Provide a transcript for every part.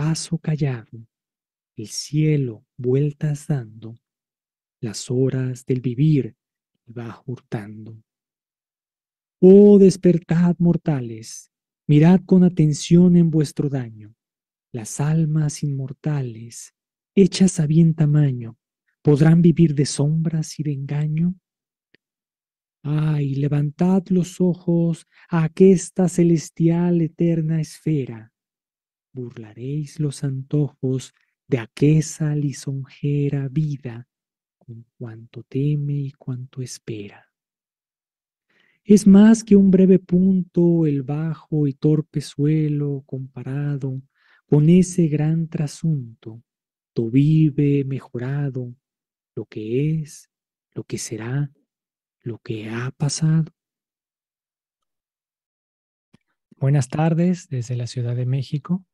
paso callado, el cielo vueltas dando, las horas del vivir va hurtando. Oh, despertad mortales, mirad con atención en vuestro daño, las almas inmortales, hechas a bien tamaño, podrán vivir de sombras y de engaño. Ay, levantad los ojos a aquesta celestial eterna esfera, burlaréis los antojos de aquella lisonjera vida con cuanto teme y cuanto espera. Es más que un breve punto el bajo y torpe suelo comparado con ese gran trasunto, to vive mejorado, lo que es, lo que será, lo que ha pasado. Buenas tardes desde la Ciudad de México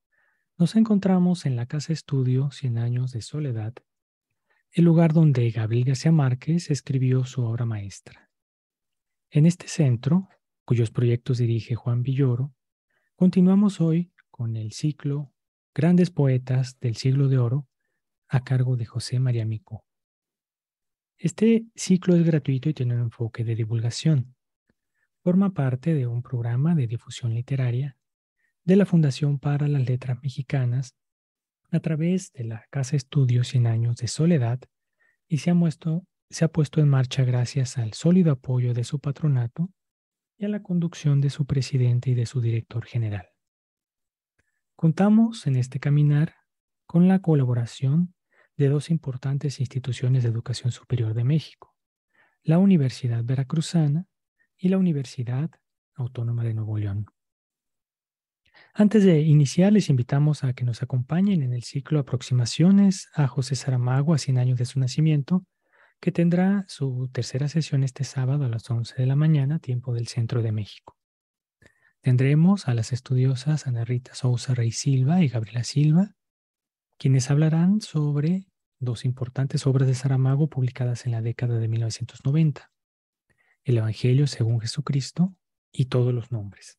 nos encontramos en la casa estudio Cien años de soledad, el lugar donde Gabriel García Márquez escribió su obra maestra. En este centro, cuyos proyectos dirige Juan Villoro, continuamos hoy con el ciclo Grandes Poetas del Siglo de Oro a cargo de José María Mico. Este ciclo es gratuito y tiene un enfoque de divulgación. Forma parte de un programa de difusión literaria de la Fundación para las Letras Mexicanas a través de la Casa Estudios 100 Años de Soledad y se ha, se ha puesto en marcha gracias al sólido apoyo de su patronato y a la conducción de su presidente y de su director general. Contamos en este caminar con la colaboración de dos importantes instituciones de educación superior de México, la Universidad Veracruzana y la Universidad Autónoma de Nuevo León. Antes de iniciar, les invitamos a que nos acompañen en el ciclo Aproximaciones a José Saramago a 100 años de su nacimiento, que tendrá su tercera sesión este sábado a las 11 de la mañana, tiempo del Centro de México. Tendremos a las estudiosas Ana Rita Sousa Rey Silva y Gabriela Silva, quienes hablarán sobre dos importantes obras de Saramago publicadas en la década de 1990, El Evangelio según Jesucristo y todos los nombres.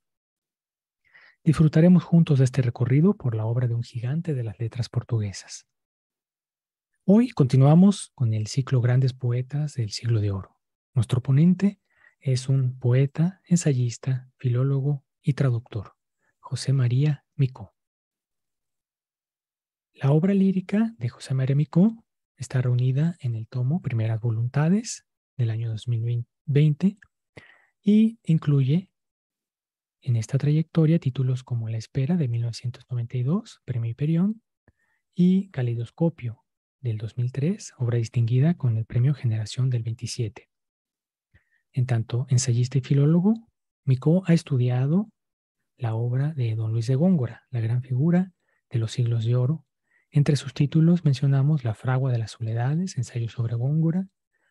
Disfrutaremos juntos de este recorrido por la obra de un gigante de las letras portuguesas. Hoy continuamos con el ciclo Grandes Poetas del Siglo de Oro. Nuestro ponente es un poeta, ensayista, filólogo y traductor, José María Micó. La obra lírica de José María Micó está reunida en el tomo Primeras Voluntades del año 2020 y incluye en esta trayectoria, títulos como La Espera de 1992, Premio Hiperión, y Calidoscopio del 2003, obra distinguida con el Premio Generación del 27. En tanto ensayista y filólogo, Micó ha estudiado la obra de don Luis de Góngora, la gran figura de los siglos de oro. Entre sus títulos mencionamos La fragua de las soledades, ensayo sobre Góngora,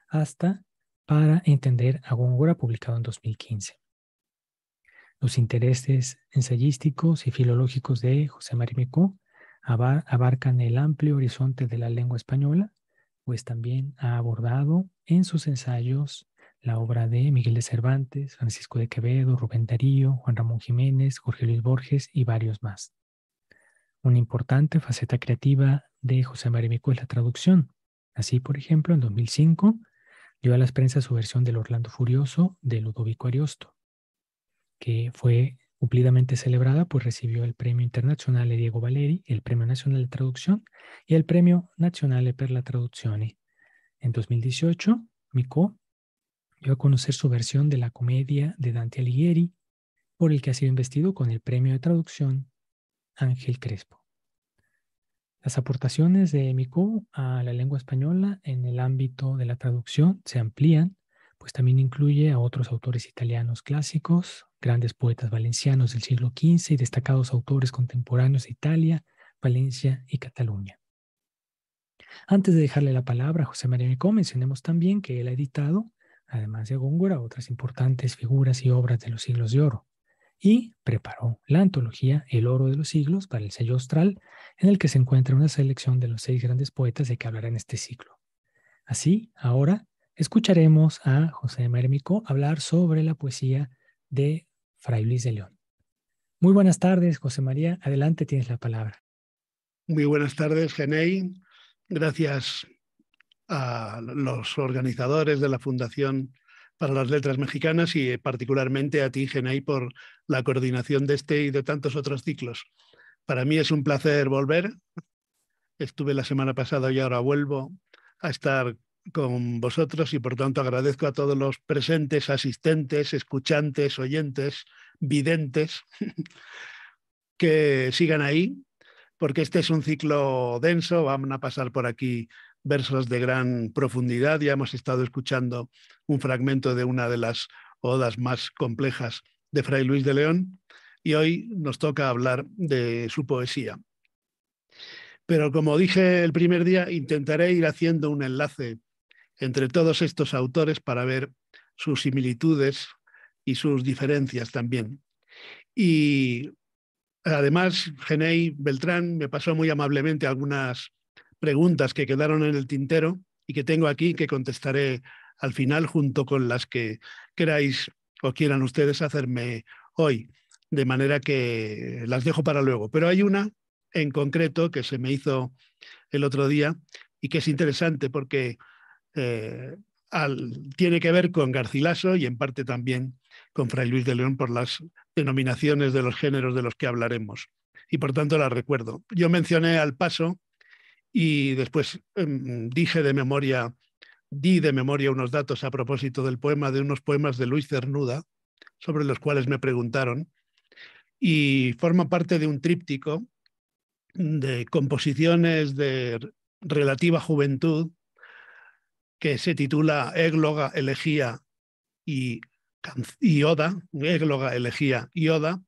hasta Para entender a Góngora, publicado en 2015. Los intereses ensayísticos y filológicos de José María abarcan el amplio horizonte de la lengua española, pues también ha abordado en sus ensayos la obra de Miguel de Cervantes, Francisco de Quevedo, Rubén Darío, Juan Ramón Jiménez, Jorge Luis Borges y varios más. Una importante faceta creativa de José Micó es la traducción. Así, por ejemplo, en 2005 dio a las prensas su versión del Orlando Furioso de Ludovico Ariosto que fue cumplidamente celebrada, pues recibió el Premio Internacional de Diego Valeri, el Premio Nacional de Traducción y el Premio Nacional per la Traduzione. En 2018, Mico dio a conocer su versión de la comedia de Dante Alighieri, por el que ha sido investido con el Premio de Traducción Ángel Crespo. Las aportaciones de Mico a la lengua española en el ámbito de la traducción se amplían pues también incluye a otros autores italianos clásicos, grandes poetas valencianos del siglo XV y destacados autores contemporáneos de Italia, Valencia y Cataluña. Antes de dejarle la palabra a José María Micó, mencionemos también que él ha editado, además de Góngora, otras importantes figuras y obras de los siglos de oro, y preparó la antología El oro de los siglos para el sello austral, en el que se encuentra una selección de los seis grandes poetas de que hablará en este ciclo. Así, ahora escucharemos a José Mérmico hablar sobre la poesía de Fray Luis de León. Muy buenas tardes, José María. Adelante, tienes la palabra. Muy buenas tardes, Genei. Gracias a los organizadores de la Fundación para las Letras Mexicanas y eh, particularmente a ti, Genei, por la coordinación de este y de tantos otros ciclos. Para mí es un placer volver. Estuve la semana pasada y ahora vuelvo a estar con vosotros y por tanto agradezco a todos los presentes, asistentes, escuchantes, oyentes, videntes, que sigan ahí, porque este es un ciclo denso, van a pasar por aquí versos de gran profundidad, ya hemos estado escuchando un fragmento de una de las odas más complejas de Fray Luis de León y hoy nos toca hablar de su poesía. Pero como dije el primer día, intentaré ir haciendo un enlace entre todos estos autores para ver sus similitudes y sus diferencias también. Y además, Genei Beltrán me pasó muy amablemente algunas preguntas que quedaron en el tintero y que tengo aquí que contestaré al final junto con las que queráis o quieran ustedes hacerme hoy, de manera que las dejo para luego. Pero hay una en concreto que se me hizo el otro día y que es interesante porque eh, tiene que ver con Garcilaso y en parte también con Fray Luis de León por las denominaciones de los géneros de los que hablaremos. Y por tanto la recuerdo. Yo mencioné al paso y después em, dije de memoria, di de memoria unos datos a propósito del poema de unos poemas de Luis Cernuda, sobre los cuales me preguntaron, y forma parte de un tríptico de composiciones de relativa juventud que se titula Égloga, Elegía y, Oda. Égloga, Elegía y Oda.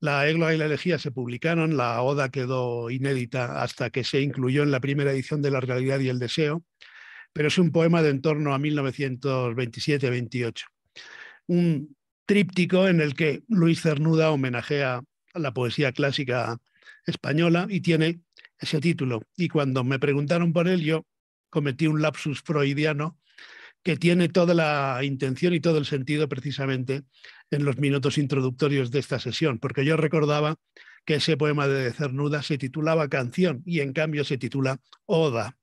La égloga y la elegía se publicaron, la oda quedó inédita hasta que se incluyó en la primera edición de La realidad y el deseo, pero es un poema de en torno a 1927-28. Un tríptico en el que Luis Cernuda homenajea a la poesía clásica española y tiene ese título. Y cuando me preguntaron por él, yo cometí un lapsus freudiano que tiene toda la intención y todo el sentido precisamente en los minutos introductorios de esta sesión, porque yo recordaba que ese poema de Cernuda se titulaba Canción y en cambio se titula Oda.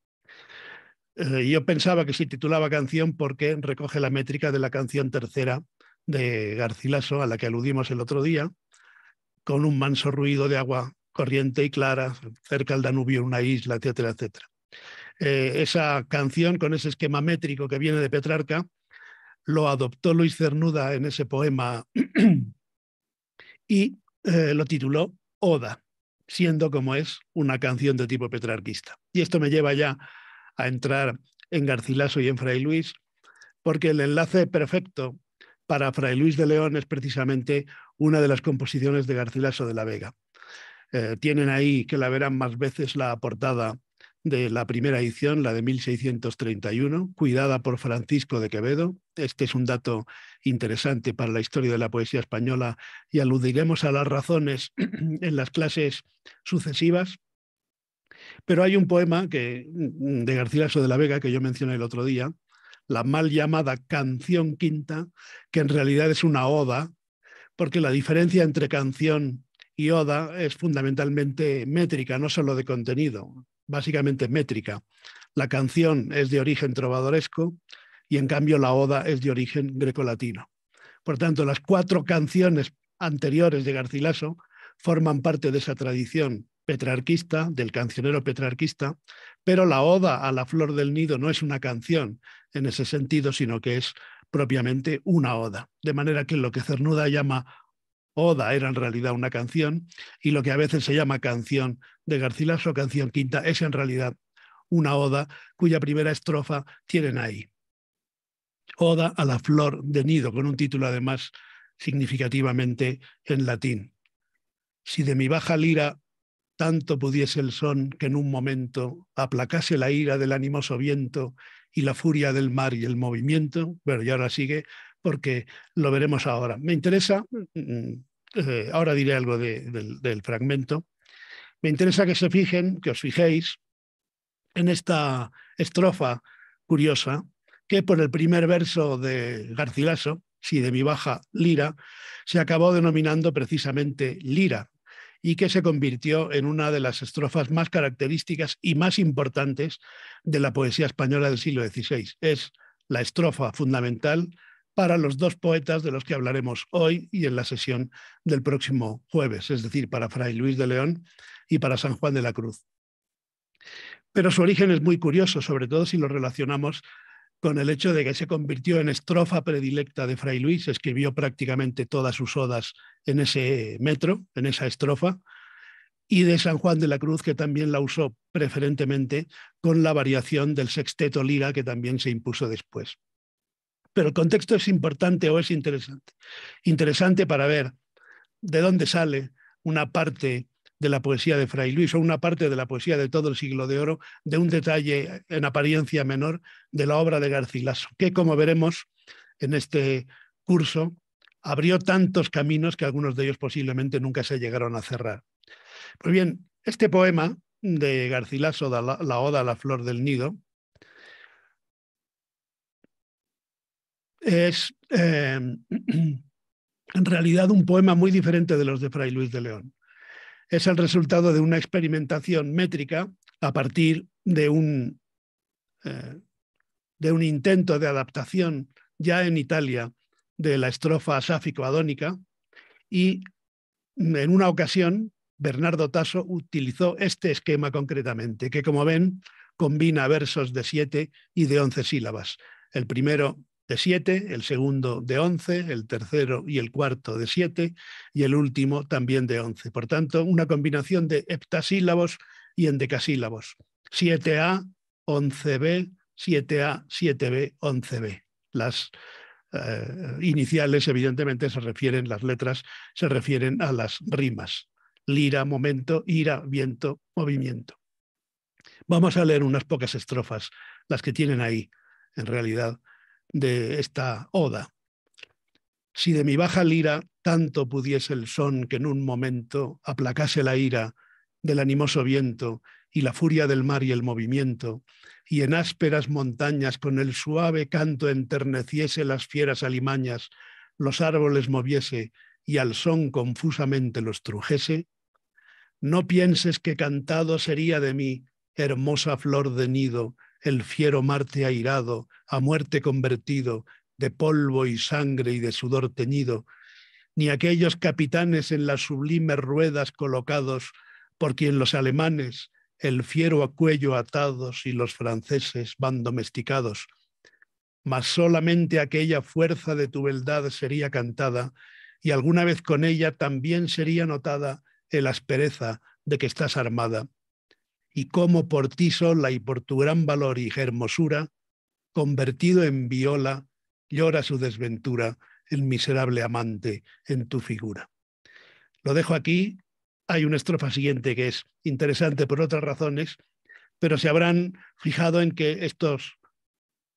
Eh, yo pensaba que se titulaba Canción porque recoge la métrica de la canción tercera de Garcilaso, a la que aludimos el otro día, con un manso ruido de agua corriente y clara, cerca al Danubio, una isla, etcétera, etcétera. Eh, esa canción con ese esquema métrico que viene de Petrarca, lo adoptó Luis Cernuda en ese poema y eh, lo tituló Oda, siendo como es una canción de tipo petrarquista. Y esto me lleva ya a entrar en Garcilaso y en Fray Luis, porque el enlace perfecto para Fray Luis de León es precisamente una de las composiciones de Garcilaso de la Vega. Eh, tienen ahí, que la verán más veces, la portada de la primera edición, la de 1631, cuidada por Francisco de Quevedo. Este es un dato interesante para la historia de la poesía española y aludiremos a las razones en las clases sucesivas. Pero hay un poema que, de Garcilaso de la Vega que yo mencioné el otro día, la mal llamada canción quinta, que en realidad es una oda, porque la diferencia entre canción y oda es fundamentalmente métrica, no solo de contenido básicamente métrica. La canción es de origen trovadoresco y en cambio la oda es de origen grecolatino. Por tanto, las cuatro canciones anteriores de Garcilaso forman parte de esa tradición petrarquista, del cancionero petrarquista, pero la oda a la flor del nido no es una canción en ese sentido, sino que es propiamente una oda. De manera que lo que Cernuda llama oda era en realidad una canción y lo que a veces se llama canción de Garcilaso, canción quinta, es en realidad una oda cuya primera estrofa tienen ahí. Oda a la flor de nido, con un título además significativamente en latín. Si de mi baja lira tanto pudiese el son que en un momento aplacase la ira del animoso viento y la furia del mar y el movimiento, pero y ahora sigue porque lo veremos ahora. Me interesa, mm, eh, ahora diré algo del fragmento, me interesa que se fijen, que os fijéis en esta estrofa curiosa, que por el primer verso de Garcilaso, si de mi baja lira, se acabó denominando precisamente lira y que se convirtió en una de las estrofas más características y más importantes de la poesía española del siglo XVI. Es la estrofa fundamental para los dos poetas de los que hablaremos hoy y en la sesión del próximo jueves, es decir, para Fray Luis de León y para San Juan de la Cruz. Pero su origen es muy curioso, sobre todo si lo relacionamos con el hecho de que se convirtió en estrofa predilecta de Fray Luis, escribió prácticamente todas sus odas en ese metro, en esa estrofa, y de San Juan de la Cruz, que también la usó preferentemente con la variación del sexteto lira, que también se impuso después. Pero el contexto es importante o es interesante. Interesante para ver de dónde sale una parte de la poesía de Fray Luis o una parte de la poesía de todo el siglo de oro, de un detalle en apariencia menor de la obra de Garcilaso, que como veremos en este curso, abrió tantos caminos que algunos de ellos posiblemente nunca se llegaron a cerrar. Pues bien, este poema de Garcilaso, La Oda a la Flor del Nido, es eh, en realidad un poema muy diferente de los de Fray Luis de León. Es el resultado de una experimentación métrica a partir de un, eh, de un intento de adaptación ya en Italia de la estrofa sáfico-adónica y en una ocasión Bernardo Tasso utilizó este esquema concretamente, que como ven combina versos de siete y de once sílabas. El primero de 7, el segundo de 11, el tercero y el cuarto de 7 y el último también de 11. Por tanto, una combinación de heptasílabos y endecasílabos. 7A, 11B, 7A, 7B, 11B. Las eh, iniciales evidentemente se refieren, las letras se refieren a las rimas. Lira, momento, ira, viento, movimiento. Vamos a leer unas pocas estrofas, las que tienen ahí, en realidad, de esta oda. Si de mi baja lira tanto pudiese el son que en un momento aplacase la ira del animoso viento y la furia del mar y el movimiento, y en ásperas montañas con el suave canto enterneciese las fieras alimañas, los árboles moviese y al son confusamente los trujese, no pienses que cantado sería de mí, hermosa flor de nido, el fiero Marte airado, a muerte convertido, de polvo y sangre y de sudor teñido, ni aquellos capitanes en las sublimes ruedas colocados por quien los alemanes, el fiero a cuello atados y los franceses van domesticados. Mas solamente aquella fuerza de tu beldad sería cantada y alguna vez con ella también sería notada el aspereza de que estás armada y cómo por ti sola y por tu gran valor y hermosura, convertido en viola, llora su desventura el miserable amante en tu figura. Lo dejo aquí. Hay una estrofa siguiente que es interesante por otras razones, pero se habrán fijado en que estos,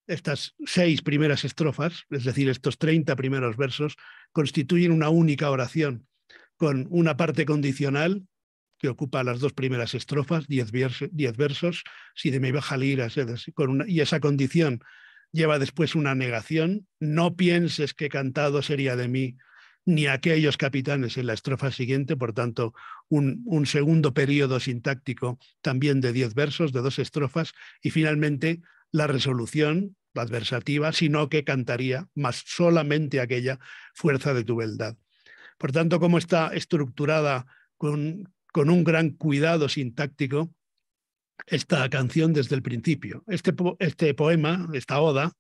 estas seis primeras estrofas, es decir, estos 30 primeros versos, constituyen una única oración, con una parte condicional que ocupa las dos primeras estrofas, diez, versos, si de mi baja lira, con y esa condición lleva después una negación, no pienses que cantado sería de mí ni aquellos capitanes en la estrofa siguiente, por tanto, un, segundo periodo sintáctico también de diez versos, de dos estrofas, y finalmente la resolución, la adversativa, sino que cantaría más solamente aquella fuerza de tu beldad. Por tanto, cómo está estructurada con, con un gran cuidado sintáctico esta canción desde el principio. Este, este, poema, esta oda,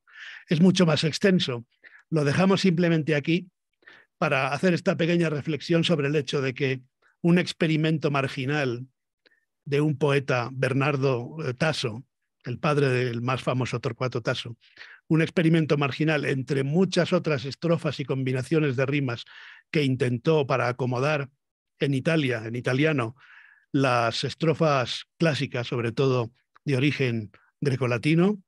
es mucho más extenso. Lo dejamos simplemente aquí para hacer esta pequeña reflexión sobre el hecho de que un experimento marginal de un poeta, Bernardo eh, Tasso, el padre del más famoso Torcuato Tasso, un experimento marginal entre muchas otras estrofas y combinaciones de rimas que intentó para acomodar en Italia, en italiano, las estrofas clásicas, sobre todo de origen grecolatino,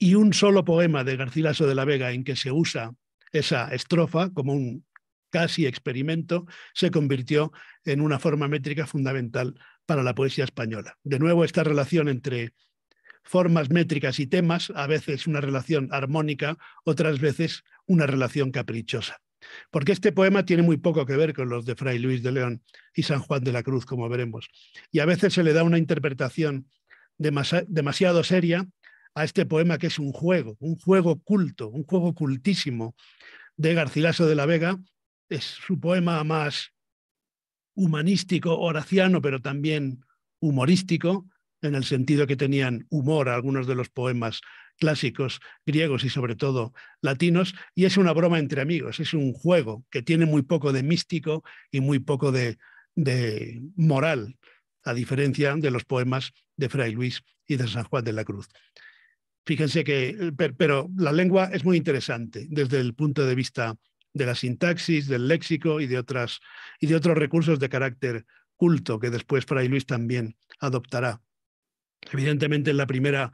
y un solo poema de Garcilaso de la Vega en que se usa esa estrofa como un casi experimento, se convirtió en una forma métrica fundamental para la poesía española. De nuevo, esta relación entre formas métricas y temas, a veces una relación armónica, otras veces una relación caprichosa porque este poema tiene muy poco que ver con los de Fray Luis de León y San Juan de la Cruz, como veremos. Y a veces se le da una interpretación demasiado seria a este poema que es un juego, un juego culto, un juego cultísimo de Garcilaso de la Vega. Es su poema más humanístico, horaciano, pero también humorístico, en el sentido que tenían humor algunos de los poemas clásicos griegos y sobre todo latinos, y es una broma entre amigos, es un juego que tiene muy poco de místico y muy poco de, de moral, a diferencia de los poemas de Fray Luis y de San Juan de la Cruz. Fíjense que, eh, pero la lengua es muy interesante desde el punto de vista de la sintaxis, del léxico y de, otras, y de otros recursos de carácter culto que después Fray Luis también adoptará. Evidentemente, en la primera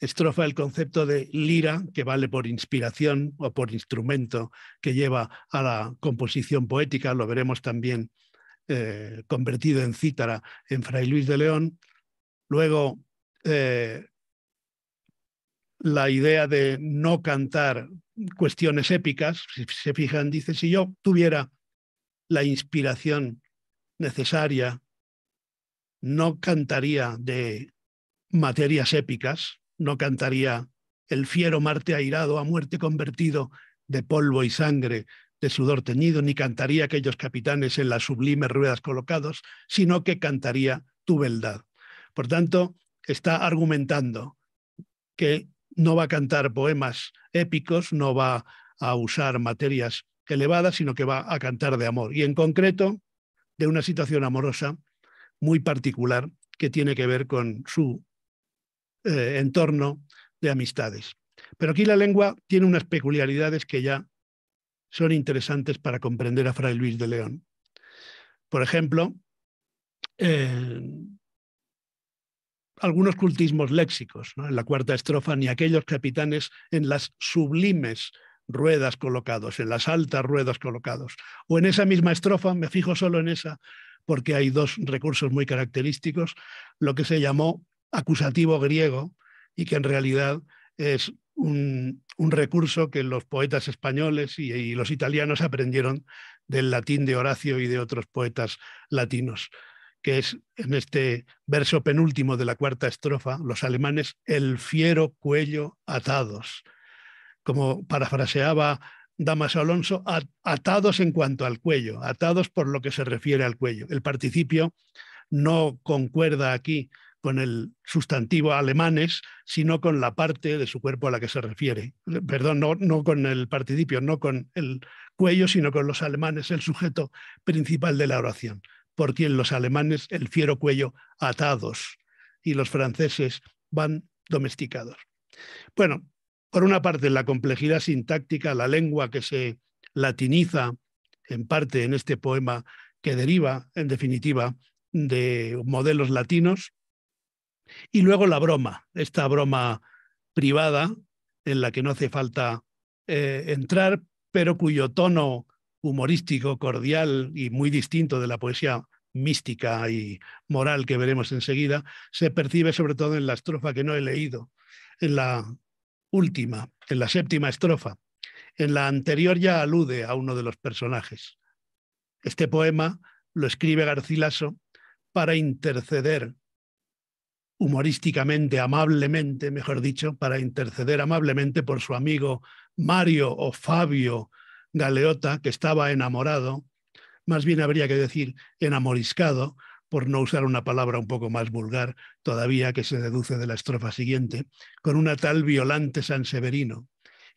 estrofa el concepto de lira, que vale por inspiración o por instrumento que lleva a la composición poética, lo veremos también eh, convertido en cítara en Fray Luis de León. Luego, eh, la idea de no cantar cuestiones épicas, si se fijan, dice, si yo tuviera la inspiración necesaria, no cantaría de materias épicas, no cantaría el fiero Marte airado a muerte convertido de polvo y sangre, de sudor teñido, ni cantaría aquellos capitanes en las sublimes ruedas colocados, sino que cantaría tu beldad. Por tanto, está argumentando que no va a cantar poemas épicos, no va a usar materias elevadas, sino que va a cantar de amor. Y en concreto, de una situación amorosa muy particular que tiene que ver con su en eh, entorno de amistades. Pero aquí la lengua tiene unas peculiaridades que ya son interesantes para comprender a Fray Luis de León. Por ejemplo, eh, algunos cultismos léxicos. En la cuarta estrofa, ni aquellos capitanes en las sublimes ruedas colocados, en las altas ruedas colocados. O en esa misma estrofa, me fijo solo en esa porque hay dos recursos muy característicos, lo que se llamó acusativo griego y que en realidad es un, recurso que los poetas españoles y, y, los italianos aprendieron del latín de Horacio y de otros poetas latinos, que es en este verso penúltimo de la cuarta estrofa, los alemanes, el fiero cuello atados, como parafraseaba Damaso Alonso, atados en cuanto al cuello, atados por lo que se refiere al cuello. El participio no concuerda aquí con el sustantivo alemanes, sino con la parte de su cuerpo a la que se refiere. Perdón, no, con el participio, no con el cuello, sino con los alemanes, el sujeto principal de la oración. Por quien los alemanes, el fiero cuello, atados, y los franceses van domesticados. Bueno, por una parte, la complejidad sintáctica, la lengua que se latiniza en parte en este poema que deriva, en definitiva, de modelos latinos, y luego la broma, esta broma privada en la que no hace falta eh, entrar, pero cuyo tono humorístico, cordial y muy distinto de la poesía mística y moral que veremos enseguida, se percibe sobre todo en la estrofa que no he leído, en la última, en la séptima estrofa. En la anterior ya alude a uno de los personajes. Este poema lo escribe Garcilaso para interceder humorísticamente, amablemente, mejor dicho, para interceder amablemente por su amigo Mario o Fabio Galeota, que estaba enamorado, más bien habría que decir enamoriscado, por no usar una palabra un poco más vulgar todavía que se deduce de la estrofa siguiente, con una tal Violante Sanseverino.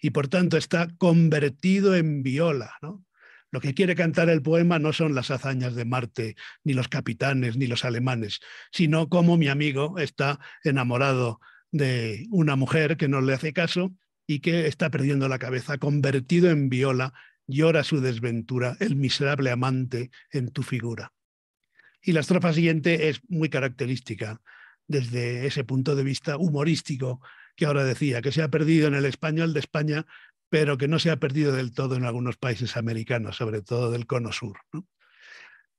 Y por tanto está convertido en viola, ¿no? Lo que quiere cantar el poema no son las hazañas de Marte, ni los capitanes, ni los alemanes, sino cómo mi amigo está enamorado de una mujer que no le hace caso y que está perdiendo la cabeza, convertido en viola, llora su desventura, el miserable amante en tu figura. Y la estrofa siguiente es muy característica desde ese punto de vista humorístico que ahora decía, que se ha perdido en el español de España pero que no se ha perdido del todo en algunos países americanos, sobre todo del cono sur.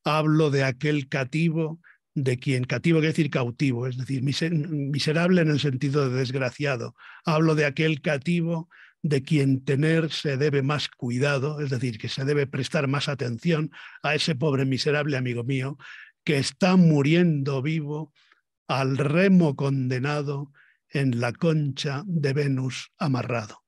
Hablo de aquel cativo, de quien cativo quiere decir cautivo, es decir, miserable en el sentido de desgraciado. Hablo de aquel cativo de quien tener se debe más cuidado, es decir, que se debe prestar más atención a ese pobre miserable amigo mío que está muriendo vivo al remo condenado en la concha de Venus amarrado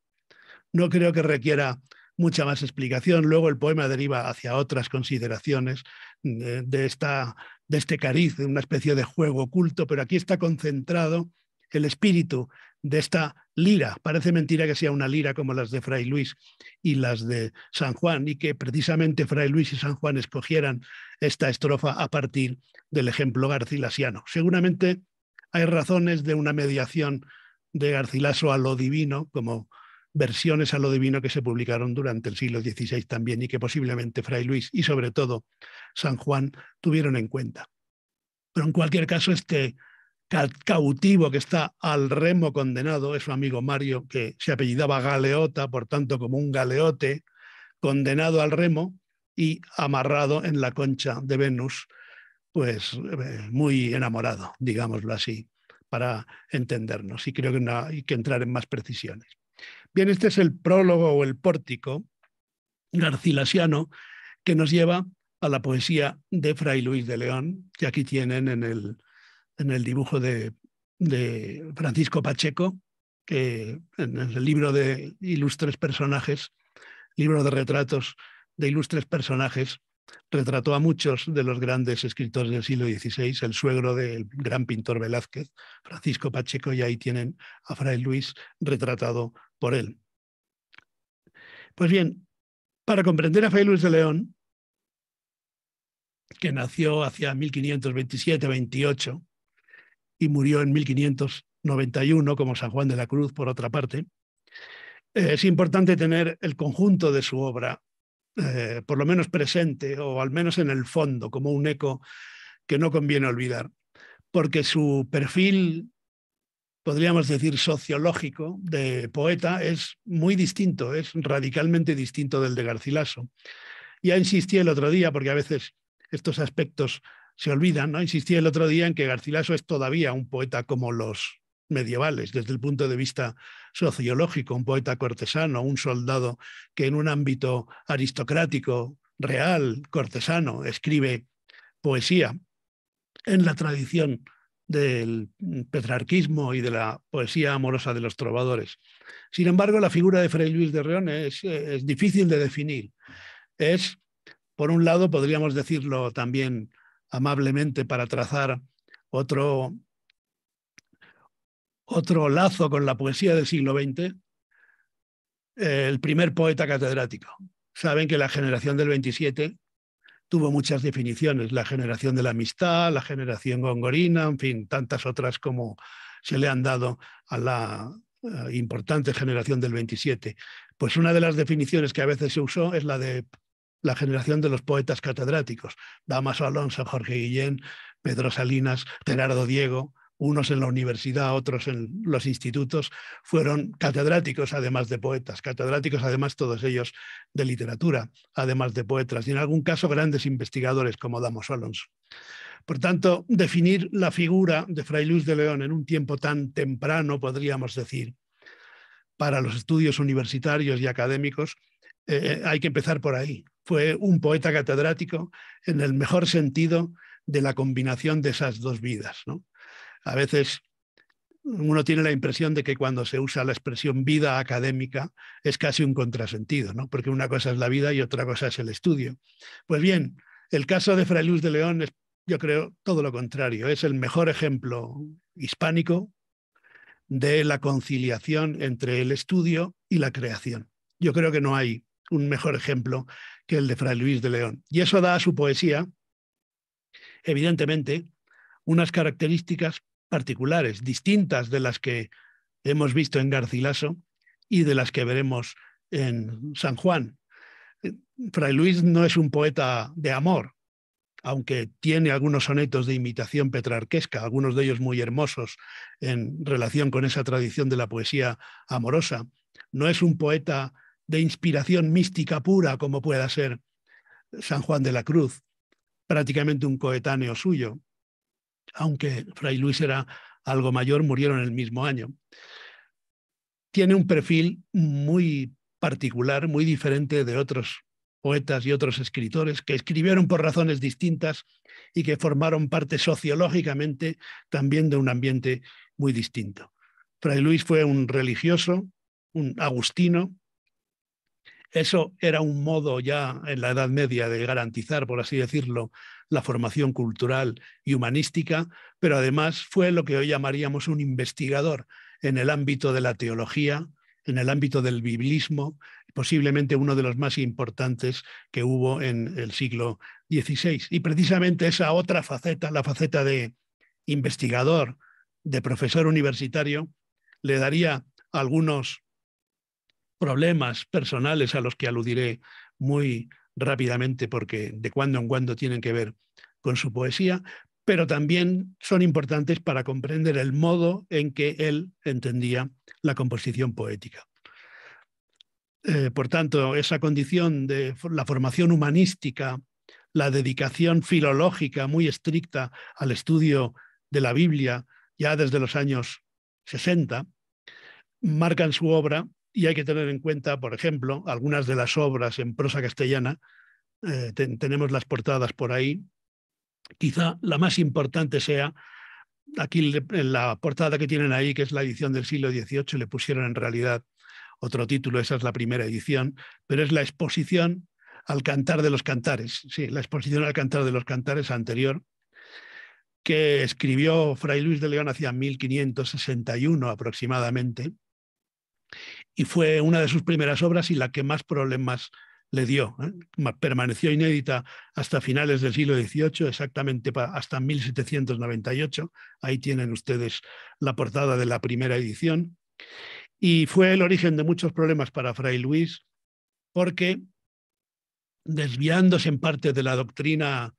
no creo que requiera mucha más explicación. Luego el poema deriva hacia otras consideraciones de, esta, de este cariz, de una especie de juego oculto, pero aquí está concentrado el espíritu de esta lira. Parece mentira que sea una lira como las de Fray Luis y las de San Juan, y que precisamente Fray Luis y San Juan escogieran esta estrofa a partir del ejemplo garcilasiano. Seguramente hay razones de una mediación de Garcilaso a lo divino, como versiones a lo divino que se publicaron durante el siglo XVI también y que posiblemente Fray Luis y sobre todo San Juan tuvieron en cuenta. Pero en cualquier caso, este cautivo que está al remo condenado es su amigo Mario, que se apellidaba Galeota, por tanto como un galeote, condenado al remo y amarrado en la concha de Venus, pues eh, muy enamorado, digámoslo así, para entendernos y creo que, hay que entrar en más precisiones. Bien, este es el prólogo o el pórtico garcilasiano que nos lleva a la poesía de Fray Luis de León, que aquí tienen en el, en el dibujo de, de Francisco Pacheco, que en el libro de ilustres personajes, libro de retratos de ilustres personajes retrató a muchos de los grandes escritores del siglo XVI, el suegro del gran pintor Velázquez, Francisco Pacheco, y ahí tienen a Fray Luis retratado por él. Pues bien, para comprender a Fray Luis de León, que nació hacia 1527-28 y murió en 1591 como San Juan de la Cruz, por otra parte, eh, es importante tener el conjunto de su obra eh, por lo menos presente o al menos en el fondo, como un eco que no conviene olvidar, porque su perfil, podríamos decir, sociológico de poeta es muy distinto, es radicalmente distinto del de Garcilaso. Ya insistí el otro día, porque a veces estos aspectos se olvidan, ¿no? Insistí el otro día en que Garcilaso es todavía un poeta como los medievales, desde el punto de vista sociológico, un poeta cortesano, un soldado que en un ámbito aristocrático, real, cortesano, escribe poesía en la tradición del petrarquismo y de la poesía amorosa de los trovadores. Sin embargo, la figura de Fray Luis de Reón es, es difícil de definir. Es, por un lado, podríamos decirlo también amablemente para trazar otro otro lazo con la poesía del siglo XX, eh, el primer poeta catedrático. Saben que la generación del 27 tuvo muchas definiciones, la generación de la amistad, la generación gongorina, en fin, tantas otras como se le han dado a la eh, importante generación del 27. Pues una de las definiciones que a veces se usó es la de la generación de los poetas catedráticos, Damaso Alonso, Jorge Guillén, Pedro Salinas, Gerardo Diego, unos en la universidad, otros en los institutos, fueron catedráticos, además de poetas, catedráticos, además todos ellos de literatura, además de poetas, y en algún caso grandes investigadores como Damos Alonso. Por tanto, definir la figura de Fray Luis de León en un tiempo tan temprano, podríamos decir, para los estudios universitarios y académicos, eh, eh, hay que empezar por ahí. Fue un poeta catedrático en el mejor sentido de la combinación de esas dos vidas. ¿no? A veces uno tiene la impresión de que cuando se usa la expresión vida académica es casi un contrasentido, ¿no? porque una cosa es la vida y otra cosa es el estudio. Pues bien, el caso de Fray Luis de León es, yo creo, todo lo contrario. Es el mejor ejemplo hispánico de la conciliación entre el estudio y la creación. Yo creo que no hay un mejor ejemplo que el de Fray Luis de León. Y eso da a su poesía, evidentemente, unas características particulares, distintas de las que hemos visto en Garcilaso y de las que veremos en San Juan. Eh, Fray Luis no es un poeta de amor, aunque tiene algunos sonetos de imitación petrarquesca, algunos de ellos muy hermosos en relación con esa tradición de la poesía amorosa. No es un poeta de inspiración mística pura como pueda ser San Juan de la Cruz, prácticamente un coetáneo suyo aunque Fray Luis era algo mayor, murieron el mismo año. Tiene un perfil muy particular, muy diferente de otros poetas y otros escritores que escribieron por razones distintas y que formaron parte sociológicamente también de un ambiente muy distinto. Fray Luis fue un religioso, un agustino, eso era un modo ya en la Edad Media de garantizar, por así decirlo, la formación cultural y humanística, pero además fue lo que hoy llamaríamos un investigador en el ámbito de la teología, en el ámbito del biblismo, posiblemente uno de los más importantes que hubo en el siglo XVI. Y precisamente esa otra faceta, la faceta de investigador, de profesor universitario, le daría algunos problemas personales a los que aludiré muy rápidamente porque de cuando en cuando tienen que ver con su poesía, pero también son importantes para comprender el modo en que él entendía la composición poética. Eh, por tanto, esa condición de la formación humanística, la dedicación filológica muy estricta al estudio de la Biblia ya desde los años 60, marcan su obra y hay que tener en cuenta, por ejemplo, algunas de las obras en prosa castellana. Eh, tenemos las portadas por ahí. Quizá la más importante sea, aquí en la portada que tienen ahí, que es la edición del siglo XVIII, le pusieron en realidad otro título, esa es la primera edición, pero es la exposición al cantar de los cantares, sí, la exposición al cantar de los cantares anterior, que escribió Fray Luis de León hacia 1561 aproximadamente, y fue una de sus primeras obras y la que más problemas le dio. ¿eh? Permaneció inédita hasta finales del siglo XVIII, exactamente hasta 1798. Ahí tienen ustedes la portada de la primera edición. Y fue el origen de muchos problemas para Fray Luis, porque desviándose en parte de la doctrina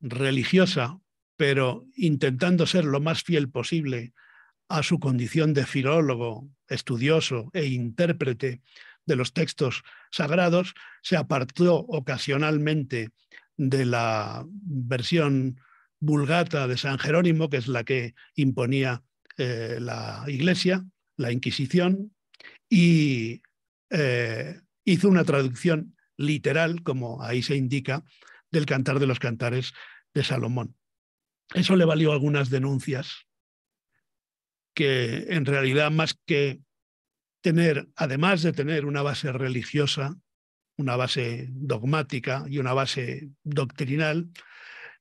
religiosa, pero intentando ser lo más fiel posible a su condición de filólogo, estudioso e intérprete de los textos sagrados, se apartó ocasionalmente de la versión vulgata de San Jerónimo, que es la que imponía eh, la Iglesia, la Inquisición, y eh, hizo una traducción literal, como ahí se indica, del Cantar de los Cantares de Salomón. Eso le valió algunas denuncias que en realidad más que tener, además de tener una base religiosa, una base dogmática y una base doctrinal,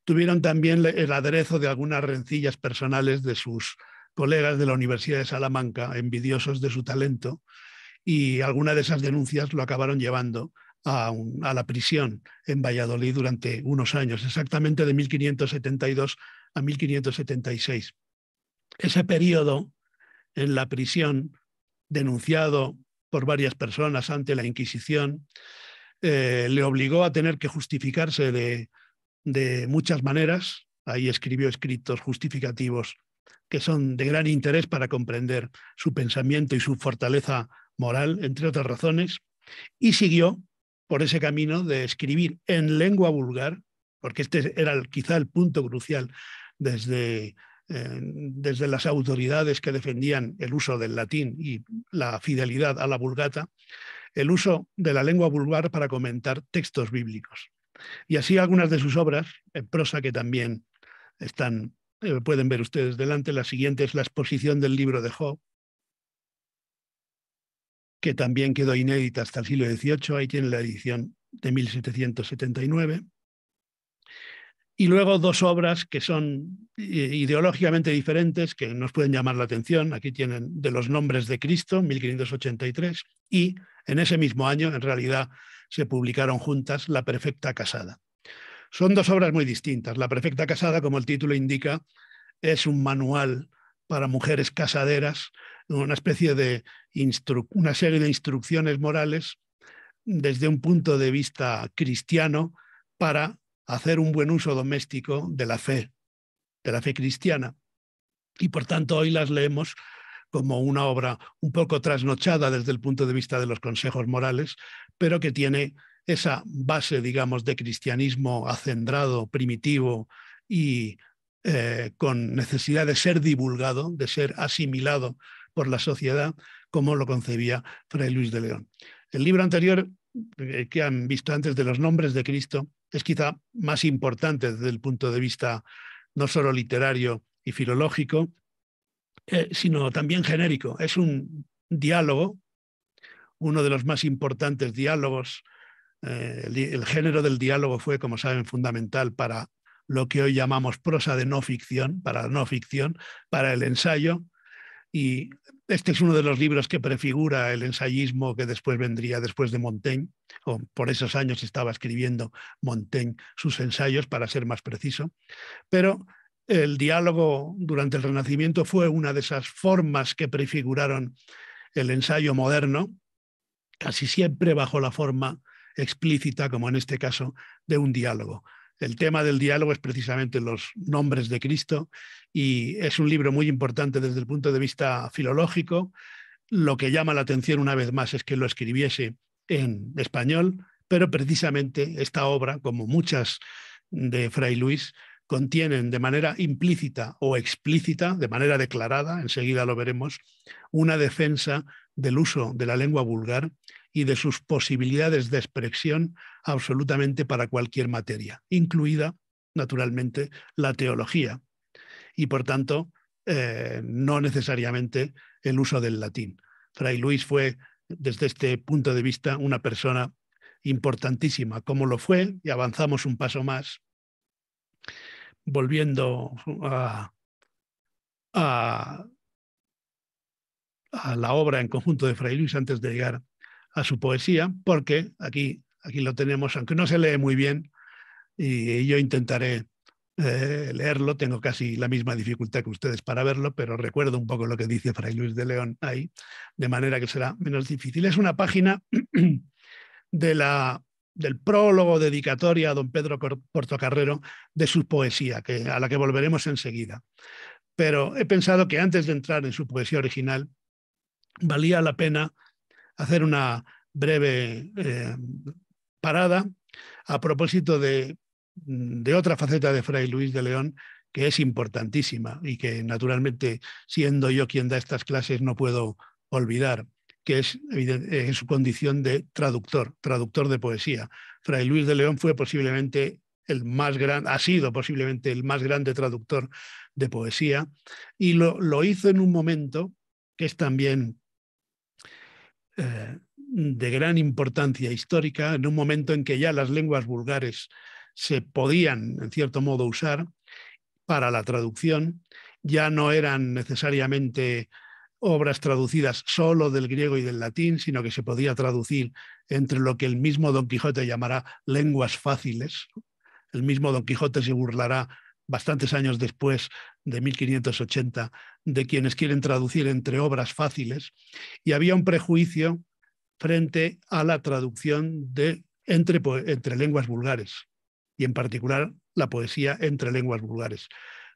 tuvieron también el aderezo de algunas rencillas personales de sus colegas de la Universidad de Salamanca, envidiosos de su talento, y alguna de esas denuncias lo acabaron llevando a, a, la prisión en Valladolid durante unos años, exactamente de 1572 a 1576 ese periodo en la prisión, denunciado por varias personas ante la Inquisición, eh, le obligó a tener que justificarse de, muchas maneras. Ahí escribió escritos justificativos que son de gran interés para comprender su pensamiento y su fortaleza moral, entre otras razones, y siguió por ese camino de escribir en lengua vulgar, porque este era quizá el punto crucial desde desde las autoridades que defendían el uso del latín y la fidelidad a la vulgata, el uso de la lengua vulgar para comentar textos bíblicos. Y así algunas de sus obras, en prosa que también están, eh, pueden ver ustedes delante, la siguiente es la exposición del libro de Job, que también quedó inédita hasta el siglo XVIII, ahí tiene la edición de 1779 y luego dos obras que son eh, ideológicamente diferentes, que nos pueden llamar la atención. Aquí tienen De los nombres de Cristo, 1583, y en ese mismo año, en realidad, se publicaron juntas La Perfecta Casada. Son dos obras muy distintas. La Perfecta Casada, como el título indica, es un manual para mujeres casaderas, una especie de una serie de instrucciones morales desde un punto de vista cristiano para hacer un buen uso doméstico de la fe, de la fe cristiana. Y por tanto hoy las leemos como una obra un poco trasnochada desde el punto de vista de los consejos morales, pero que tiene esa base, digamos, de cristianismo acendrado, primitivo y eh, con necesidad de ser divulgado, de ser asimilado por la sociedad, como lo concebía Fray Luis de León. El libro anterior eh, que han visto antes de los nombres de Cristo es quizá más importante desde el punto de vista no solo literario y filológico, eh, sino también genérico. Es un diálogo, uno de los más importantes diálogos. Eh, el, el género del diálogo fue, como saben, fundamental para lo que hoy llamamos prosa de no ficción, para la no ficción, para el ensayo, y este es uno de los libros que prefigura el ensayismo que después vendría después de Montaigne, o por esos años estaba escribiendo Montaigne sus ensayos, para ser más preciso. Pero el diálogo durante el Renacimiento fue una de esas formas que prefiguraron el ensayo moderno, casi siempre bajo la forma explícita, como en este caso, de un diálogo. El tema del diálogo es precisamente los nombres de Cristo y es un libro muy importante desde el punto de vista filológico. Lo que llama la atención una vez más es que lo escribiese en español, pero precisamente esta obra, como muchas de Fray Luis, contienen de manera implícita o explícita, de manera declarada, enseguida lo veremos, una defensa del uso de la lengua vulgar y de sus posibilidades de expresión absolutamente para cualquier materia, incluida, naturalmente, la teología. Y por tanto, eh, no necesariamente el uso del latín. Fray Luis fue, desde este punto de vista, una persona importantísima, como lo fue, y avanzamos un paso más, volviendo a, la obra en conjunto de Fray Luis antes de llegar a su poesía, porque aquí, aquí lo tenemos, aunque no se lee muy bien, y yo intentaré eh, leerlo, tengo casi la misma dificultad que ustedes para verlo, pero recuerdo un poco lo que dice Fray Luis de León ahí, de manera que será menos difícil. Es una página de la, del prólogo dedicatoria a don Pedro Portocarrero de su poesía, que, a la que volveremos enseguida. Pero he pensado que antes de entrar en su poesía original, valía la pena hacer una breve eh, parada a propósito mm, de, otra faceta de Fray Luis de León que es importantísima y que naturalmente, siendo yo quien da estas clases, no puedo olvidar, que es eh, en su condición de traductor, traductor de poesía. Fray Luis de León fue posiblemente el más gran, ha sido posiblemente el más grande traductor de poesía y lo, lo hizo en un momento que es también eh, de gran importancia histórica, en un momento en que ya las lenguas vulgares se podían, en cierto modo, usar para la traducción, ya no eran necesariamente obras traducidas solo del griego y del latín, sino que se podía traducir entre lo que el mismo Don Quijote llamará lenguas fáciles. El mismo Don Quijote se burlará bastantes años después de 1580, de quienes quieren traducir entre obras fáciles, y había un prejuicio frente a la traducción de entre, entre lenguas vulgares, y en particular la poesía entre lenguas vulgares.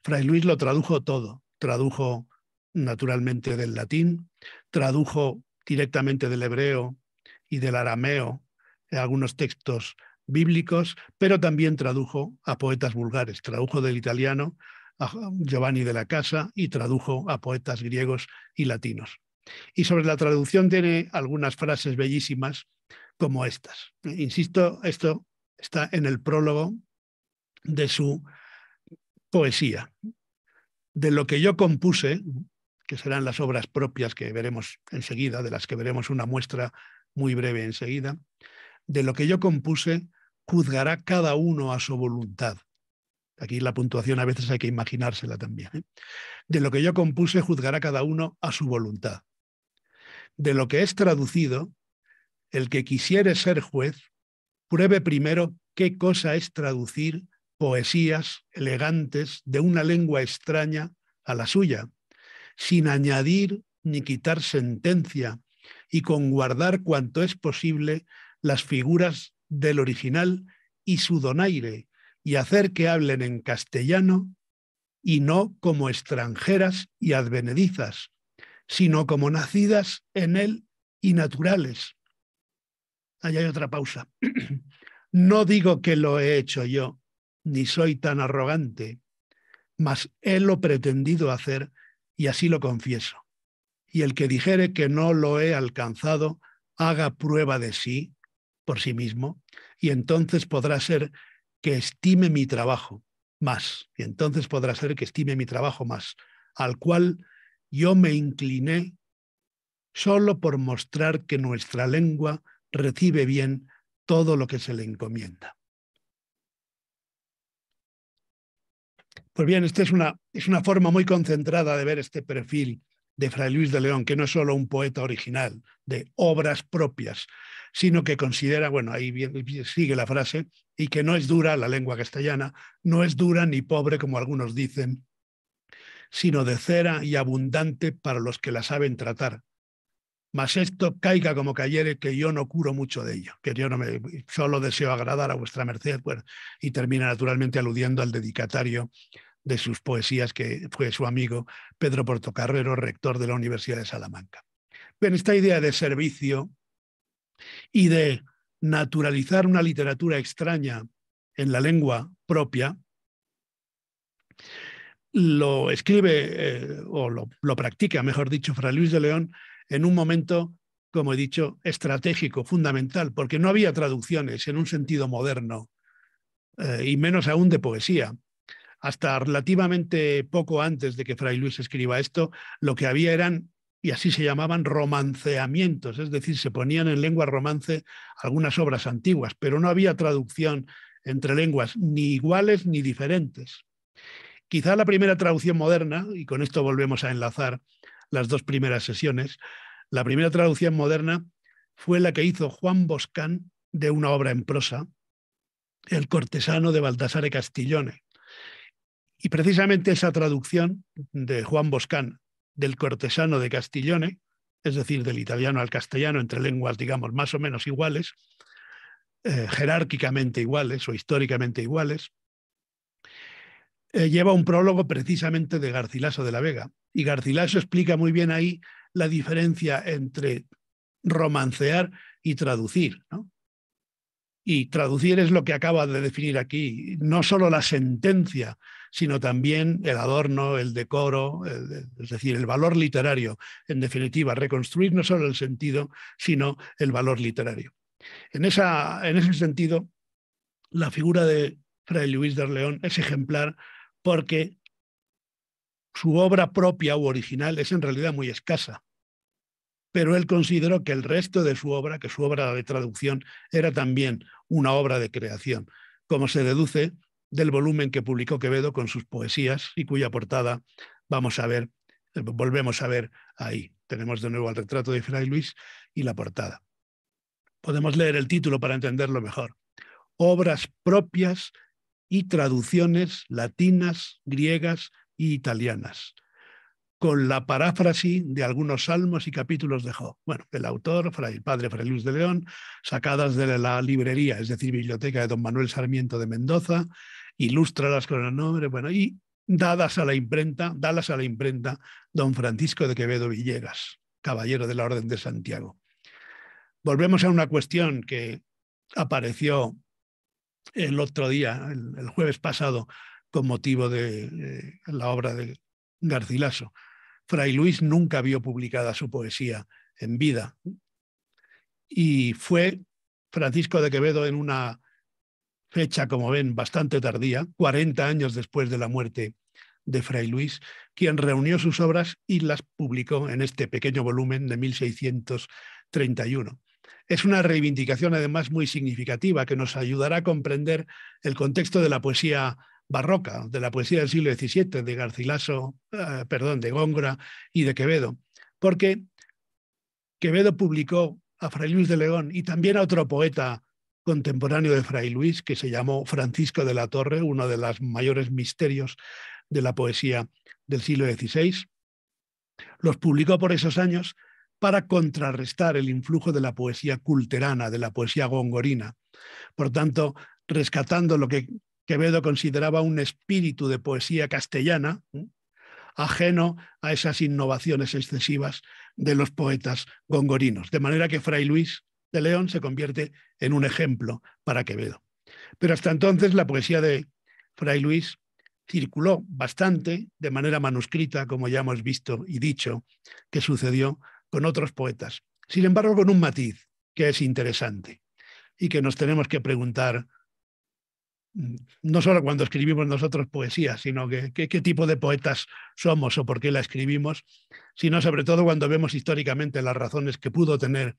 Fray Luis lo tradujo todo, tradujo naturalmente del latín, tradujo directamente del hebreo y del arameo algunos textos bíblicos, pero también tradujo a poetas vulgares, tradujo del italiano a Giovanni de la Casa y tradujo a poetas griegos y latinos. Y sobre la traducción tiene algunas frases bellísimas como estas. Insisto, esto está en el prólogo de su poesía. De lo que yo compuse, que serán las obras propias que veremos enseguida, de las que veremos una muestra muy breve enseguida, de lo que yo compuse juzgará cada uno a su voluntad. Aquí la puntuación a veces hay que imaginársela también. ¿eh? De lo que yo compuse juzgará cada uno a su voluntad. De lo que es traducido, el que quisiere ser juez, pruebe primero qué cosa es traducir poesías elegantes de una lengua extraña a la suya, sin añadir ni quitar sentencia y con guardar cuanto es posible las figuras del original y su donaire, y hacer que hablen en castellano y no como extranjeras y advenedizas, sino como nacidas en él y naturales. Allá hay otra pausa. No digo que lo he hecho yo, ni soy tan arrogante, mas he lo pretendido hacer y así lo confieso. Y el que dijere que no lo he alcanzado, haga prueba de sí por sí mismo y entonces podrá ser que estime mi trabajo más, y entonces podrá ser que estime mi trabajo más, al cual yo me incliné solo por mostrar que nuestra lengua recibe bien todo lo que se le encomienda. Pues bien, esta es una, forma muy concentrada de ver este perfil de Fray Luis de León, que no es solo un poeta original de obras propias, sino que considera, bueno, ahí sigue la frase, y que no es dura la lengua castellana, no es dura ni pobre como algunos dicen, sino de cera y abundante para los que la saben tratar. Mas esto caiga como cayere, que yo no curo mucho de ello, que yo no me, solo deseo agradar a vuestra merced, pues, y termina naturalmente aludiendo al dedicatario de sus poesías, que fue su amigo Pedro Portocarrero, rector de la Universidad de Salamanca. Bien, esta idea de servicio y de naturalizar una literatura extraña en la lengua propia, lo escribe eh, o lo, practica, mejor dicho, Fray Luis de León en un momento, como he dicho, estratégico, fundamental, porque no había traducciones en un sentido moderno, eh, y menos aún de poesía. Hasta relativamente poco antes de que Fray Luis escriba esto, lo que había eran y así se llamaban romanceamientos, es decir, se ponían en lengua romance algunas obras antiguas, pero no había traducción entre lenguas ni iguales ni diferentes. Quizá la primera traducción moderna, y con esto volvemos a enlazar las dos primeras sesiones, la primera traducción moderna fue la que hizo Juan Boscán de una obra en prosa, El cortesano de Baltasar Castiglione. Y precisamente esa traducción de Juan Boscán del cortesano de Castiglione, es decir, del italiano al castellano, entre lenguas, digamos, más o menos iguales, eh, jerárquicamente iguales o históricamente iguales, eh, lleva un prólogo precisamente de Garcilaso de la Vega. Y Garcilaso explica muy bien ahí la diferencia entre romancear y traducir. Y traducir es lo que acaba de definir aquí, no solo la sentencia sino también el adorno, el decoro, es decir, el valor literario. En definitiva, reconstruir no solo el sentido, sino el valor literario. En, esa, en ese sentido, la figura de Fray Luis de León es ejemplar porque su obra propia u original es en realidad muy escasa pero él consideró que el resto de su obra, que su obra de traducción, era también una obra de creación. Como se deduce, del volumen que publicó Quevedo con sus poesías y cuya portada vamos a ver, eh, volvemos a ver ahí. Tenemos de nuevo el retrato de Fray Luis y la portada. Podemos leer el título para entenderlo mejor. Obras propias y traducciones latinas, griegas e italianas, con la paráfrasis de algunos salmos y capítulos de Job. Bueno, el autor, el padre Fray Luis de León, sacadas de la librería, es decir, biblioteca de don Manuel Sarmiento de Mendoza, ilústralas con el nombre, bueno, y dadas a la imprenta, dalas a la imprenta don Francisco de Quevedo Villegas, caballero de la Orden de Santiago. Volvemos a una cuestión que apareció el otro día, el, jueves pasado, con motivo de la obra de Garcilaso. Fray Luis nunca vio publicada su poesía en vida y fue Francisco de Quevedo en una fecha, como ven, bastante tardía, 40 años después de la muerte de Fray Luis, quien reunió sus obras y las publicó en este pequeño volumen de 1631. Es una reivindicación además muy significativa que nos ayudará a comprender el contexto de la poesía barroca, de la poesía del siglo XVII, de Garcilaso, eh, perdón, de Góngora y de Quevedo, porque Quevedo publicó a Fray Luis de León y también a otro poeta contemporáneo de Fray Luis, que se llamó Francisco de la Torre, uno de los mayores misterios de la poesía del siglo XVI. Los publicó por esos años para contrarrestar el influjo de la poesía culterana, de la poesía gongorina. Por tanto, rescatando lo que Quevedo consideraba un espíritu de poesía castellana, ajeno a esas innovaciones excesivas de los poetas gongorinos. De manera que Fray Luis León se convierte en un ejemplo para Quevedo. Pero hasta entonces la poesía de Fray Luis circuló bastante de manera manuscrita, como ya hemos visto y dicho, que sucedió con otros poetas. Sin embargo, con un matiz que es interesante y que nos tenemos que preguntar mm, no solo cuando escribimos nosotros poesía, sino qué tipo de poetas somos o por qué la escribimos, sino sobre todo cuando vemos históricamente las razones que pudo tener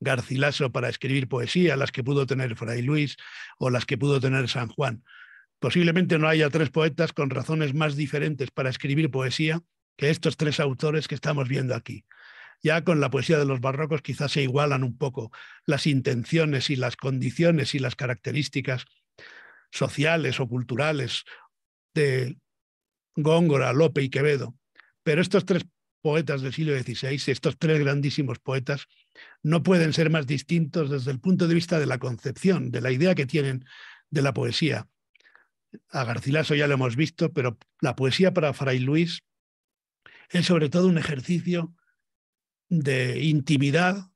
Garcilaso para escribir poesía, las que pudo tener Fray Luis o las que pudo tener San Juan. Posiblemente no haya tres poetas con razones más diferentes para escribir poesía que estos tres autores que estamos viendo aquí. Ya con la poesía de los barrocos quizás se igualan un poco las intenciones y las condiciones y las características sociales o culturales de Góngora, Lope y Quevedo. Pero estos tres poetas del siglo XVI, estos tres grandísimos poetas, no pueden ser más distintos desde el punto de vista de la concepción, de la idea que tienen de la poesía. A Garcilaso ya lo hemos visto, pero la poesía para Fray Luis es sobre todo un ejercicio de intimidad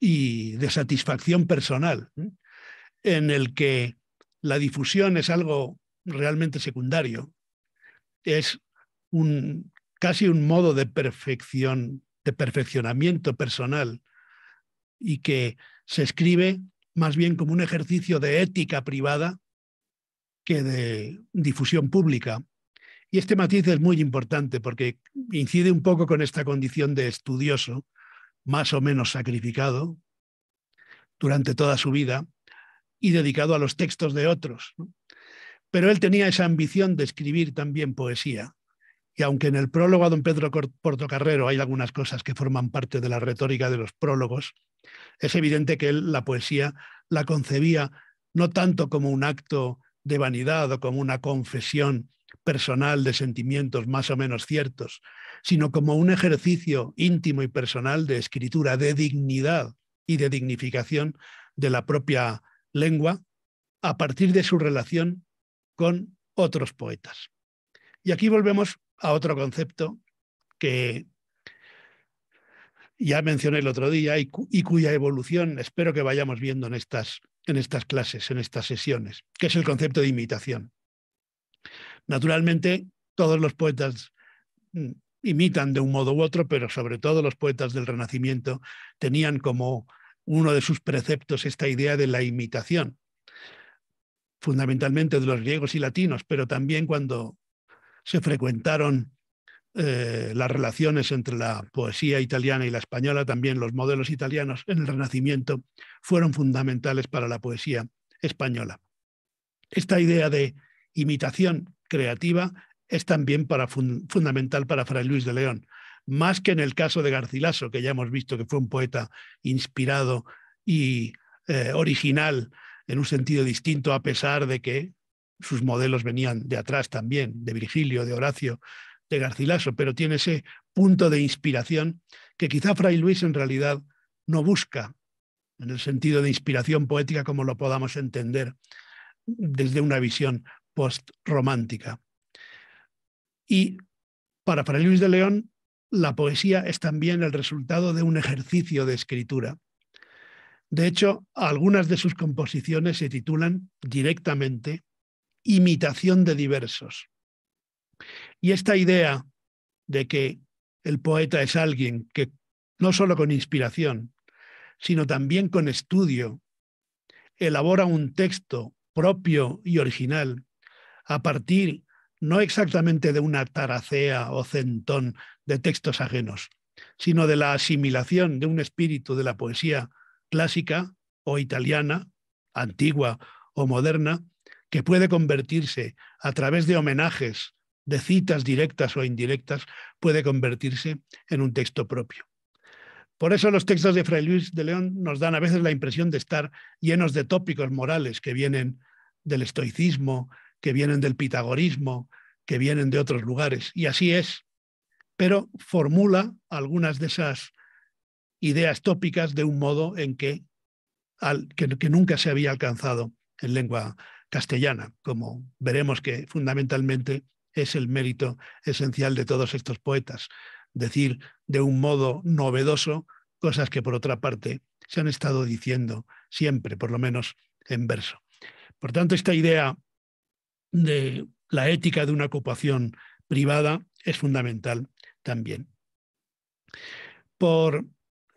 y de satisfacción personal, en el que la difusión es algo realmente secundario, es un, casi un modo de perfección, de perfeccionamiento personal, y que se escribe más bien como un ejercicio de ética privada que de difusión pública. Y este matiz es muy importante porque incide un poco con esta condición de estudioso, más o menos sacrificado durante toda su vida y dedicado a los textos de otros. Pero él tenía esa ambición de escribir también poesía y aunque en el prólogo a don Pedro Portocarrero hay algunas cosas que forman parte de la retórica de los prólogos, es evidente que él la poesía la concebía no tanto como un acto de vanidad o como una confesión personal de sentimientos más o menos ciertos, sino como un ejercicio íntimo y personal de escritura, de dignidad y de dignificación de la propia lengua a partir de su relación con otros poetas. Y aquí volvemos a otro concepto que ya mencioné el otro día y, cuya evolución espero que vayamos viendo en estas, en estas clases, en estas sesiones, que es el concepto de imitación. Naturalmente, todos los poetas mm, imitan de un modo u otro, pero sobre todo los poetas del Renacimiento tenían como uno de sus preceptos esta idea de la imitación, fundamentalmente de los griegos y latinos, pero también cuando se frecuentaron eh, las relaciones entre la poesía italiana y la española, también los modelos italianos en el Renacimiento fueron fundamentales para la poesía española. Esta idea de imitación creativa es también para fundamental para Fray Luis de León, más que en el caso de Garcilaso, que ya hemos visto que fue un poeta inspirado y eh, original en un sentido distinto, a pesar de que sus modelos venían de atrás también, de Virgilio, de Horacio, de Garcilaso, pero tiene ese punto de inspiración que quizá Fray Luis en realidad no busca, en el sentido de inspiración poética como lo podamos entender desde una visión postromántica. Y para Fray Luis de León, la poesía es también el resultado de un ejercicio de escritura. De hecho, algunas de sus composiciones se titulan directamente imitación de diversos. Y esta idea de que el poeta es alguien que no solo con inspiración, sino también con estudio, elabora un texto propio y original a partir no exactamente de una taracea o centón de textos ajenos, sino de la asimilación de un espíritu de la poesía clásica o italiana, antigua o moderna, que puede convertirse a través de homenajes, de citas directas o indirectas, puede convertirse en un texto propio. Por eso los textos de Fray Luis de León nos dan a veces la impresión de estar llenos de tópicos morales que vienen del estoicismo, que vienen del pitagorismo, que vienen de otros lugares. Y así es. Pero formula algunas de esas ideas tópicas de un modo en que, que nunca se había alcanzado en lengua castellana, como veremos que fundamentalmente es el mérito esencial de todos estos poetas, decir de un modo novedoso cosas que por otra parte se han estado diciendo siempre, por lo menos en verso. Por tanto, esta idea de la ética de una ocupación privada es fundamental también. Por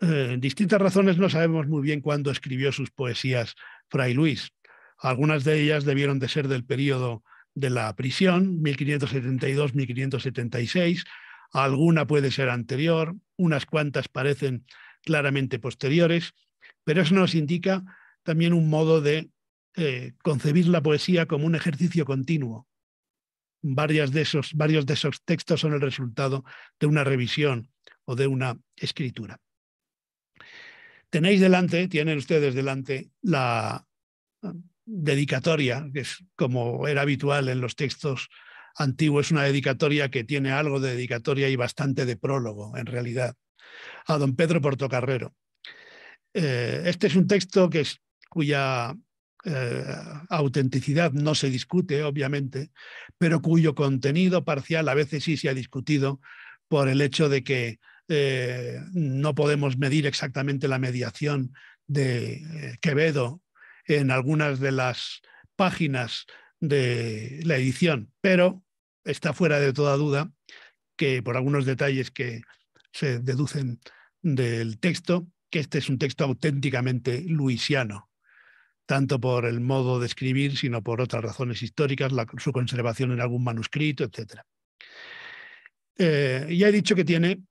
eh, distintas razones no sabemos muy bien cuándo escribió sus poesías Fray Luis. Algunas de ellas debieron de ser del periodo de la prisión, 1572-1576, alguna puede ser anterior, unas cuantas parecen claramente posteriores, pero eso nos indica también un modo de eh, concebir la poesía como un ejercicio continuo. Varias de esos, varios de esos textos son el resultado de una revisión o de una escritura. Tenéis delante, tienen ustedes delante la dedicatoria, que es como era habitual en los textos antiguos, una dedicatoria que tiene algo de dedicatoria y bastante de prólogo, en realidad, a don Pedro Portocarrero. Eh, este es un texto que es, cuya eh, autenticidad no se discute, obviamente, pero cuyo contenido parcial a veces sí se ha discutido por el hecho de que eh, no podemos medir exactamente la mediación de Quevedo en algunas de las páginas de la edición, pero está fuera de toda duda que por algunos detalles que se deducen del texto, que este es un texto auténticamente luisiano, tanto por el modo de escribir, sino por otras razones históricas, su conservación en algún manuscrito, etc. Eh, ya he dicho que tiene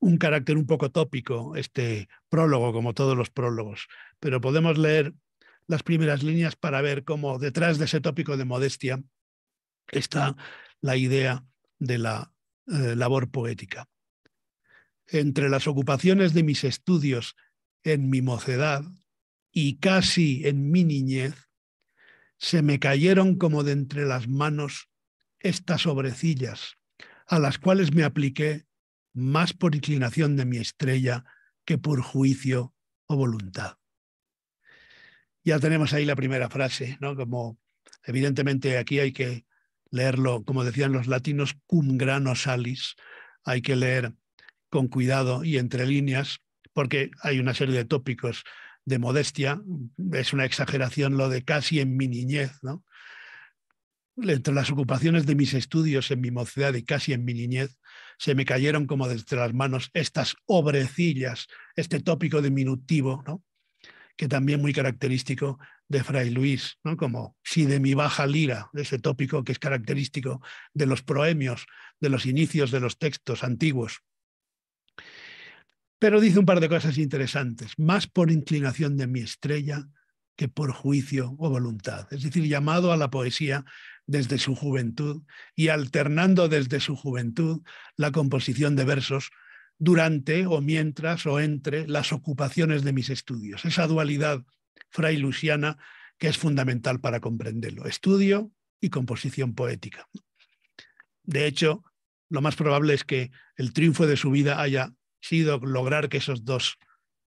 un carácter un poco tópico este prólogo, como todos los prólogos, pero podemos leer las primeras líneas para ver cómo detrás de ese tópico de modestia está la idea de la eh, labor poética. Entre las ocupaciones de mis estudios en mi mocedad y casi en mi niñez, se me cayeron como de entre las manos estas sobrecillas, a las cuales me apliqué más por inclinación de mi estrella que por juicio o voluntad ya tenemos ahí la primera frase, ¿no? Como evidentemente aquí hay que leerlo, como decían los latinos, cum grano salis, hay que leer con cuidado y entre líneas, porque hay una serie de tópicos de modestia, es una exageración lo de casi en mi niñez, ¿no? Entre las ocupaciones de mis estudios en mi mocedad y casi en mi niñez, se me cayeron como desde las manos estas obrecillas, este tópico diminutivo, ¿no? que también muy característico de Fray Luis, ¿no? como si de mi baja lira, ese tópico que es característico de los proemios, de los inicios de los textos antiguos. Pero dice un par de cosas interesantes, más por inclinación de mi estrella que por juicio o voluntad, es decir, llamado a la poesía desde su juventud y alternando desde su juventud la composición de versos durante o mientras o entre las ocupaciones de mis estudios. Esa dualidad frailusiana que es fundamental para comprenderlo, estudio y composición poética. De hecho, lo más probable es que el triunfo de su vida haya sido lograr que esos dos,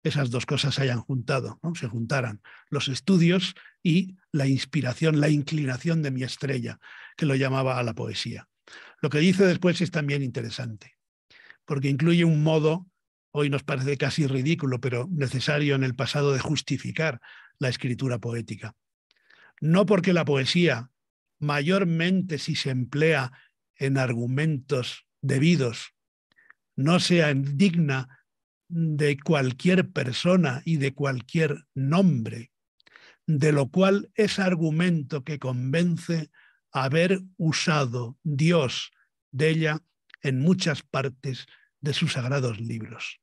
esas dos cosas se hayan juntado, ¿no? se juntaran, los estudios y la inspiración, la inclinación de mi estrella, que lo llamaba a la poesía. Lo que dice después es también interesante porque incluye un modo, hoy nos parece casi ridículo, pero necesario en el pasado de justificar la escritura poética. No porque la poesía, mayormente si se emplea en argumentos debidos, no sea digna de cualquier persona y de cualquier nombre, de lo cual es argumento que convence haber usado Dios de ella en muchas partes de sus sagrados libros.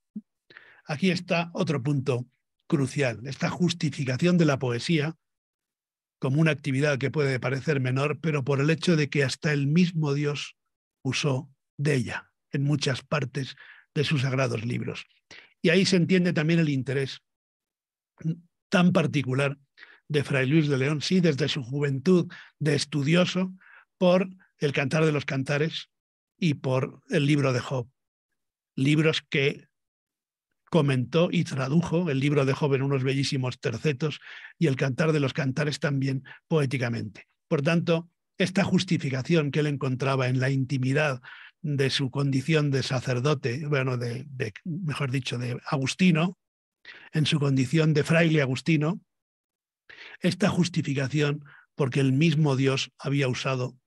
Aquí está otro punto crucial, esta justificación de la poesía como una actividad que puede parecer menor, pero por el hecho de que hasta el mismo Dios usó de ella en muchas partes de sus sagrados libros. Y ahí se entiende también el interés tan particular de Fray Luis de León, sí, desde su juventud de estudioso, por el Cantar de los Cantares, y por el libro de Job. Libros que comentó y tradujo el libro de Job en unos bellísimos tercetos y el Cantar de los Cantares también poéticamente. Por tanto, esta justificación que él encontraba en la intimidad de su condición de sacerdote, bueno, de, de, mejor dicho, de agustino, en su condición de fraile agustino, esta justificación porque el mismo Dios había usado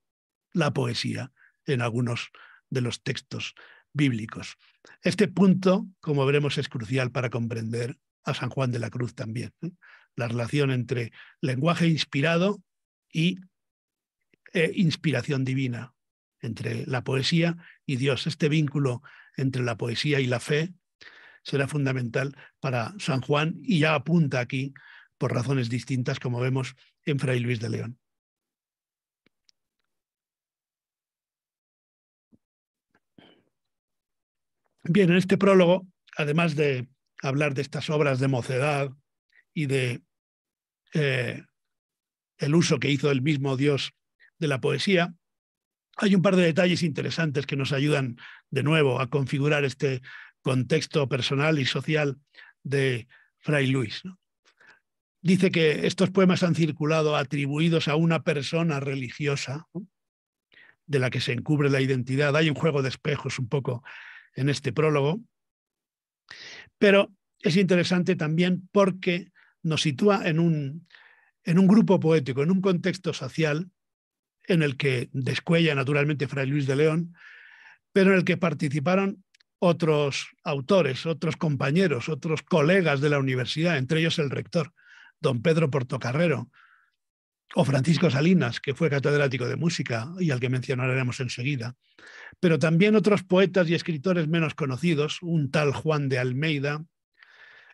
la poesía en algunos de los textos bíblicos. Este punto, como veremos, es crucial para comprender a San Juan de la Cruz también. ¿eh? La relación entre lenguaje inspirado y e inspiración divina, entre la poesía y Dios. Este vínculo entre la poesía y la fe será fundamental para San Juan y ya apunta aquí, por razones distintas, como vemos en Fray Luis de León. Bien, en este prólogo, además de hablar de estas obras de mocedad y de eh, el uso que hizo el mismo Dios de la poesía, hay un par de detalles interesantes que nos ayudan de nuevo a configurar este contexto personal y social de Fray Luis. Dice que estos poemas han circulado atribuidos a una persona religiosa de la que se encubre la identidad. Hay un juego de espejos un poco en este prólogo. Pero es interesante también porque nos sitúa en un, grupo poético, en un contexto social en el que descuella naturalmente Fray Luis de León, pero en el que participaron otros autores, otros compañeros, otros colegas de la universidad, entre ellos el rector, don Pedro Portocarrero, o Francisco Salinas, que fue catedrático de música y al que mencionaremos enseguida, pero también otros poetas y escritores menos conocidos, un tal Juan de Almeida,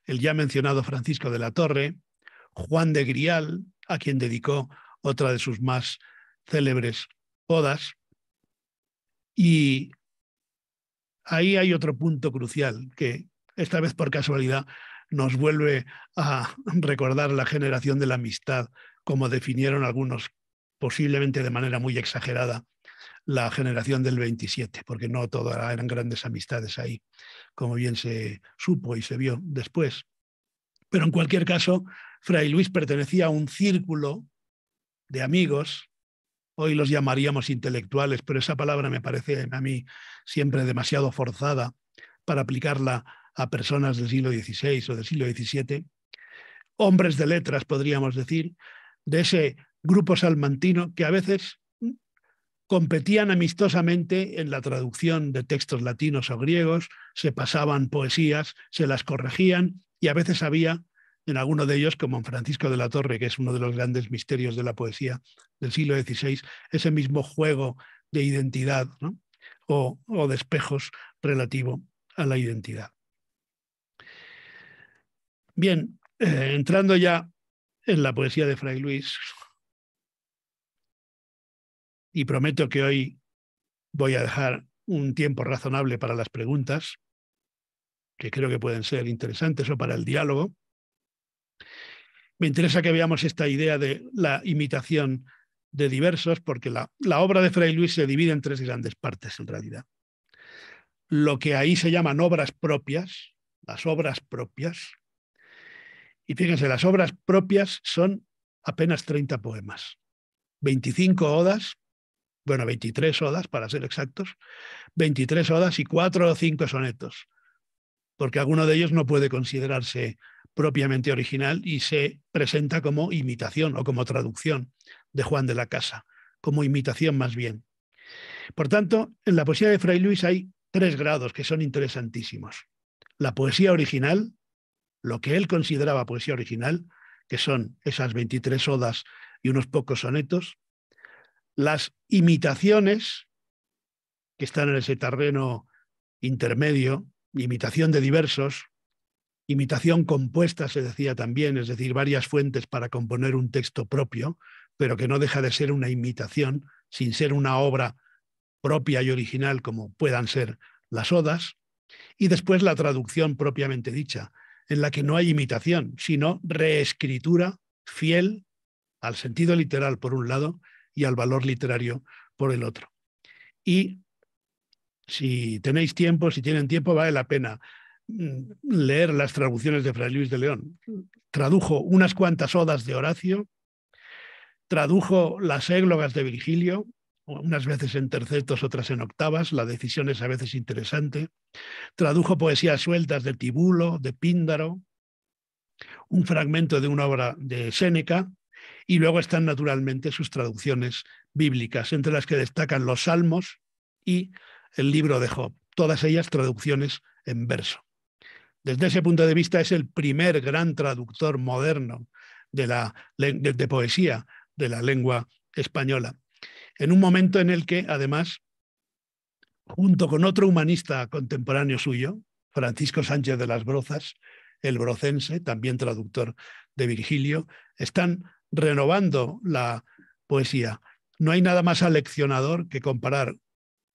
el ya mencionado Francisco de la Torre, Juan de Grial, a quien dedicó otra de sus más célebres odas. Y ahí hay otro punto crucial que, esta vez por casualidad, nos vuelve a recordar la generación de la amistad como definieron algunos, posiblemente de manera muy exagerada, la generación del 27, porque no todas eran grandes amistades ahí, como bien se supo y se vio después. Pero en cualquier caso, Fray Luis pertenecía a un círculo de amigos, hoy los llamaríamos intelectuales, pero esa palabra me parece a mí siempre demasiado forzada para aplicarla a personas del siglo XVI o del siglo XVII, hombres de letras, podríamos decir, de ese grupo salmantino que a veces competían amistosamente en la traducción de textos latinos o griegos, se pasaban poesías, se las corregían y a veces había en alguno de ellos, como en Francisco de la Torre, que es uno de los grandes misterios de la poesía del siglo XVI, ese mismo juego de identidad o, de espejos relativo a la identidad. Bien, eh, entrando ya en la poesía de Fray Luis. Y prometo que hoy voy a dejar un tiempo razonable para las preguntas, que creo que pueden ser interesantes, o para el diálogo. Me interesa que veamos esta idea de la imitación de diversos, porque la, la obra de Fray Luis se divide en tres grandes partes en realidad. Lo que ahí se llaman obras propias, las obras propias, y fíjense, las obras propias son apenas 30 poemas, 25 odas, bueno, 23 odas para ser exactos, 23 odas y 4 o 5 sonetos, porque alguno de ellos no puede considerarse propiamente original y se presenta como imitación o como traducción de Juan de la Casa, como imitación más bien. Por tanto, en la poesía de Fray Luis hay tres grados que son interesantísimos. La poesía original, lo que él consideraba poesía original, que son esas 23 odas y unos pocos sonetos, las imitaciones, que están en ese terreno intermedio, imitación de diversos, imitación compuesta, se decía también, es decir, varias fuentes para componer un texto propio, pero que no deja de ser una imitación, sin ser una obra propia y original como puedan ser las odas, y después la traducción propiamente dicha, en la que no hay imitación, sino reescritura fiel al sentido literal por un lado y al valor literario por el otro. Y si tenéis tiempo, si tienen tiempo, vale la pena mm, leer las traducciones de Fray Luis de León. Tradujo unas cuantas odas de Horacio, tradujo las églogas de Virgilio, unas veces en tercetos, otras en octavas, la decisión es a veces interesante. Tradujo poesías sueltas de Tibulo, de Píndaro, un fragmento de una obra de Séneca, y luego están naturalmente sus traducciones bíblicas, entre las que destacan los Salmos y el libro de Job, todas ellas traducciones en verso. Desde ese punto de vista es el primer gran traductor moderno de, la, de poesía de la lengua española en un momento en el que, además, junto con otro humanista contemporáneo suyo, Francisco Sánchez de las Brozas, el brocense, también traductor de Virgilio, están renovando la poesía. No hay nada más aleccionador que comparar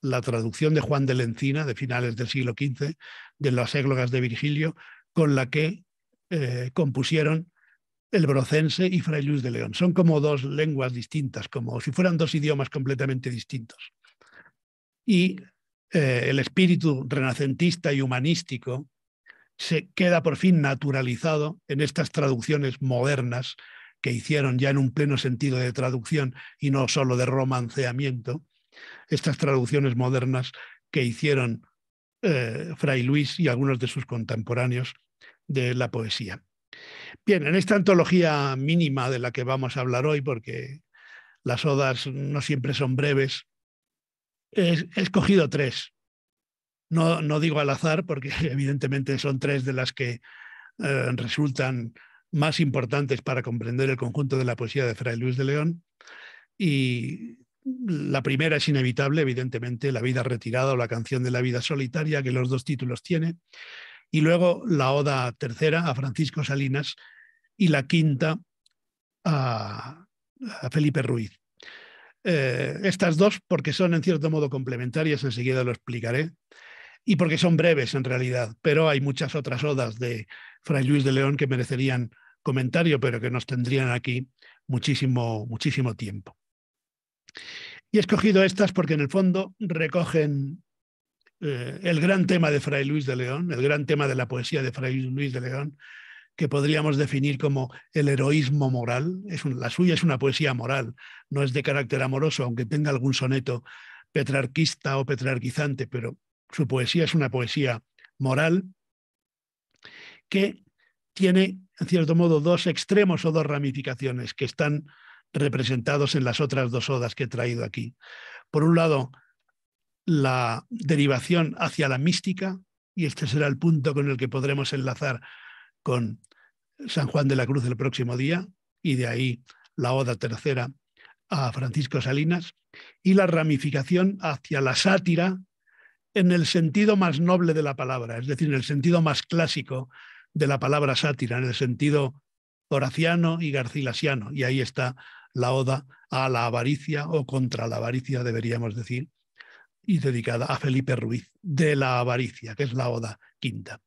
la traducción de Juan de Lencina de finales del siglo XV, de las églogas de Virgilio, con la que eh, compusieron el brocense y Fray Luis de León. Son como dos lenguas distintas, como si fueran dos idiomas completamente distintos. Y eh, el espíritu renacentista y humanístico se queda por fin naturalizado en estas traducciones modernas que hicieron ya en un pleno sentido de traducción y no solo de romanceamiento, estas traducciones modernas que hicieron eh, Fray Luis y algunos de sus contemporáneos de la poesía. Bien, en esta antología mínima de la que vamos a hablar hoy, porque las odas no siempre son breves, he escogido tres. No, digo al azar, porque evidentemente son tres de las que eh, resultan más importantes para comprender el conjunto de la poesía de Fray Luis de León. Y la primera es inevitable, evidentemente, La vida retirada o La canción de la vida solitaria, que los dos títulos tiene y luego la oda tercera a Francisco Salinas y la quinta a, Felipe Ruiz. Eh, estas dos porque son en cierto modo complementarias, enseguida lo explicaré, y porque son breves en realidad, pero hay muchas otras odas de Fray Luis de León que merecerían comentario, pero que nos tendrían aquí muchísimo, muchísimo tiempo. Y he escogido estas porque en el fondo recogen eh, el gran tema de Fray Luis de León, el gran tema de la poesía de Fray Luis de León, que podríamos definir como el heroísmo moral. la suya es una poesía moral, no es de carácter amoroso, aunque tenga algún soneto petrarquista o petrarquizante, pero su poesía es una poesía moral que tiene, en cierto modo, dos extremos o dos ramificaciones que están representados en las otras dos odas que he traído aquí. Por un lado, la derivación hacia la mística, y este será el punto con el que podremos enlazar con San Juan de la Cruz el próximo día, y de ahí la Oda Tercera a Francisco Salinas, y la ramificación hacia la sátira en el sentido más noble de la palabra, es decir, en el sentido más clásico de la palabra sátira, en el sentido horaciano y garcilasiano. Y ahí está la oda a la avaricia o contra la avaricia, deberíamos decir, y dedicada a Felipe Ruiz, de la avaricia, que es la Oda Quinta.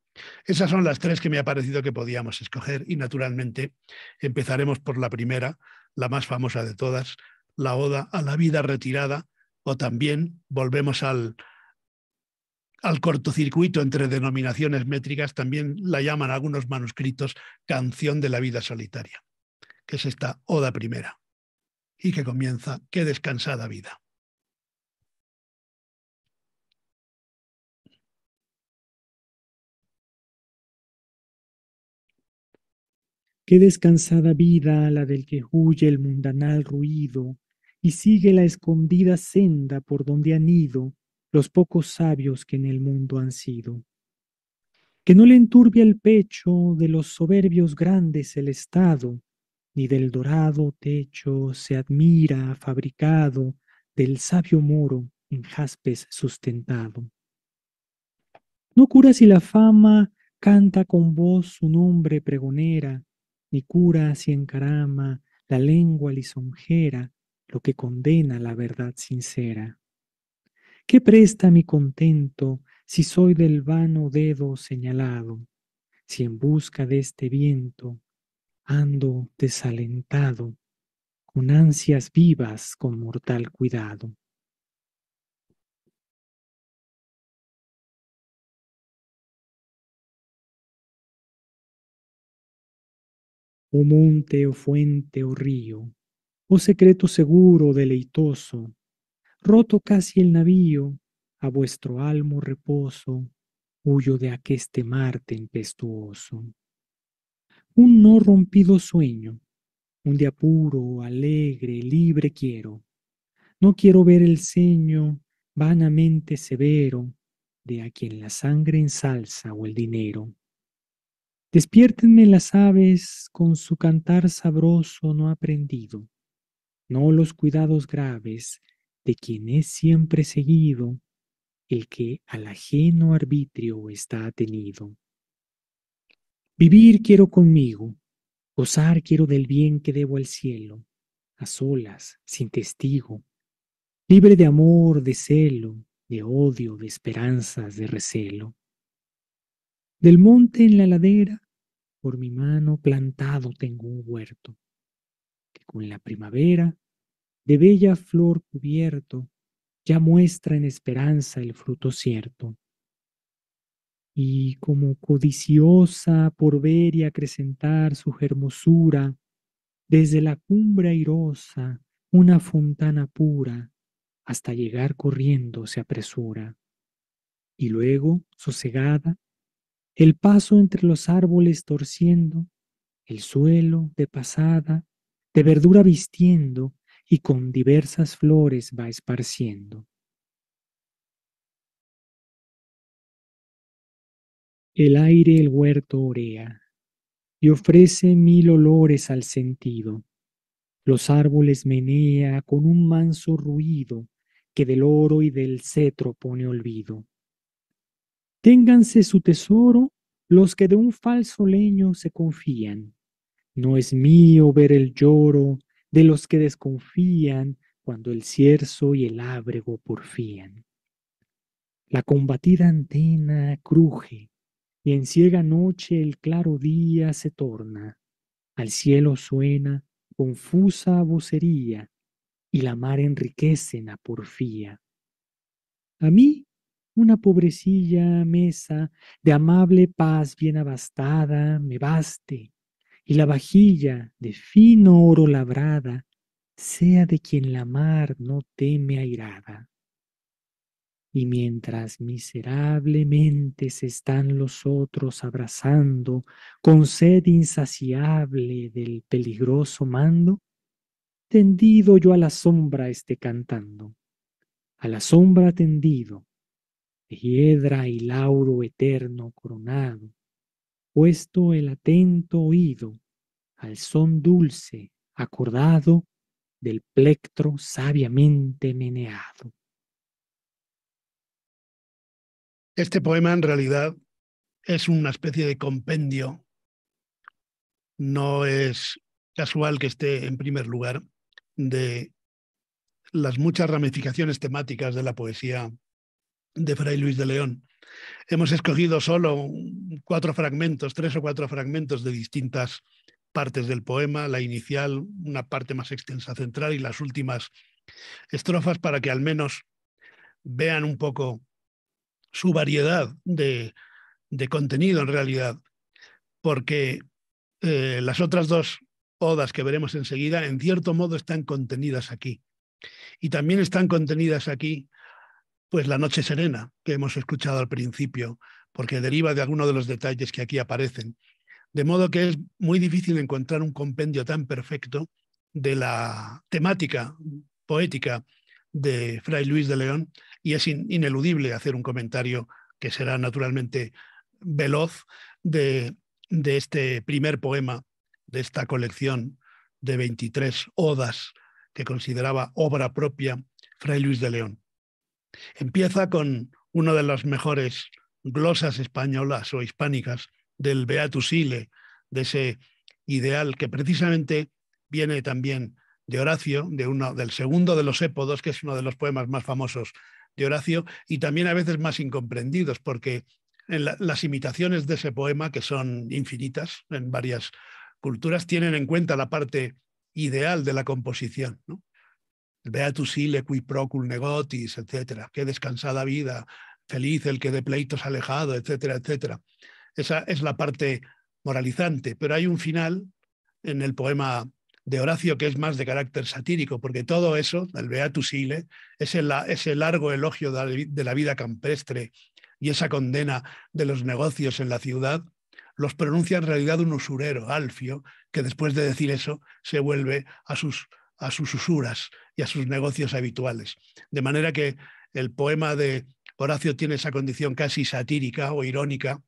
Esas son las tres que me ha parecido que podíamos escoger y naturalmente empezaremos por la primera, la más famosa de todas, la Oda a la vida retirada o también volvemos al, al cortocircuito entre denominaciones métricas, también la llaman algunos manuscritos canción de la vida solitaria, que es esta Oda primera y que comienza, qué descansada vida. Qué descansada vida la del que huye el mundanal ruido y sigue la escondida senda por donde han ido los pocos sabios que en el mundo han sido. Que no le enturbia el pecho de los soberbios grandes el estado, ni del dorado techo se admira fabricado del sabio moro en jaspes sustentado. No cura si la fama canta con voz su nombre pregonera, cura si encarama la lengua lisonjera, lo que condena la verdad sincera. ¿Qué presta mi contento si soy del vano dedo señalado? Si en busca de este viento ando desalentado, con ansias vivas, con mortal cuidado. o monte o fuente o río, o secreto seguro deleitoso, roto casi el navío, a vuestro almo reposo, huyo de aqueste mar tempestuoso. Un no rompido sueño, un día puro, alegre, libre quiero. No quiero ver el ceño vanamente severo de a quien la sangre ensalza o el dinero. Despiértenme las aves con su cantar sabroso no aprendido, no los cuidados graves de quien es siempre seguido el que al ajeno arbitrio está atenido. Vivir quiero conmigo, gozar quiero del bien que debo al cielo, a solas, sin testigo, libre de amor, de celo, de odio, de esperanzas, de recelo. Del monte en la ladera, por mi mano plantado tengo un huerto, que con la primavera, de bella flor cubierto, ya muestra en esperanza el fruto cierto. Y como codiciosa por ver y acrecentar su hermosura, desde la cumbre airosa, una fontana pura, hasta llegar corriendo se apresura. Y luego, sosegada, el paso entre los árboles torciendo, el suelo de pasada, de verdura vistiendo y con diversas flores va esparciendo. El aire el huerto orea y ofrece mil olores al sentido. Los árboles menea con un manso ruido que del oro y del cetro pone olvido. Ténganse su tesoro los que de un falso leño se confían. No es mío ver el lloro de los que desconfían cuando el cierzo y el ábrego porfían. La combatida antena cruje y en ciega noche el claro día se torna. Al cielo suena confusa vocería y la mar enriquece en la porfía. A mí una pobrecilla mesa de amable paz bien abastada me baste, y la vajilla de fino oro labrada sea de quien la mar no teme airada. Y mientras miserablemente se están los otros abrazando con sed insaciable del peligroso mando, tendido yo a la sombra esté cantando, a la sombra tendido, hiedra y lauro eterno coronado, puesto el atento oído al son dulce acordado del plectro sabiamente meneado. Este poema en realidad es una especie de compendio. No es casual que esté en primer lugar de las muchas ramificaciones temáticas de la poesía de Fray Luis de León. Hemos escogido solo cuatro fragmentos, tres o cuatro fragmentos de distintas partes del poema, la inicial, una parte más extensa central y las últimas estrofas para que al menos vean un poco su variedad de, contenido en realidad, porque eh, las otras dos odas que veremos enseguida en cierto modo están contenidas aquí. Y también están contenidas aquí pues la noche serena que hemos escuchado al principio, porque deriva de alguno de los detalles que aquí aparecen. De modo que es muy difícil encontrar un compendio tan perfecto de la temática poética de Fray Luis de León y es ineludible hacer un comentario que será naturalmente veloz de, de este primer poema de esta colección de 23 odas que consideraba obra propia Fray Luis de León. Empieza con una de las mejores glosas españolas o hispánicas del Beatus Ile, de ese ideal que precisamente viene también de Horacio, de del segundo de los épodos, que es uno de los poemas más famosos de Horacio y también a veces más incomprendidos, porque en las imitaciones de ese poema, que son infinitas en varias culturas, tienen en cuenta la parte ideal de la composición. ¿no? Beatus ile qui procul negotis, etcétera. Qué descansada vida, feliz el que de pleitos alejado, etcétera, etcétera. Esa es la parte moralizante, pero hay un final en el poema de Horacio que es más de carácter satírico, porque todo eso, el Beatus ile, es largo elogio de la vida campestre y esa condena de los negocios en la ciudad, los pronuncia en realidad un usurero, Alfio, que después de decir eso se vuelve a sus a sus usuras y a sus negocios habituales. De manera que el poema de Horacio tiene esa condición casi satírica o irónica,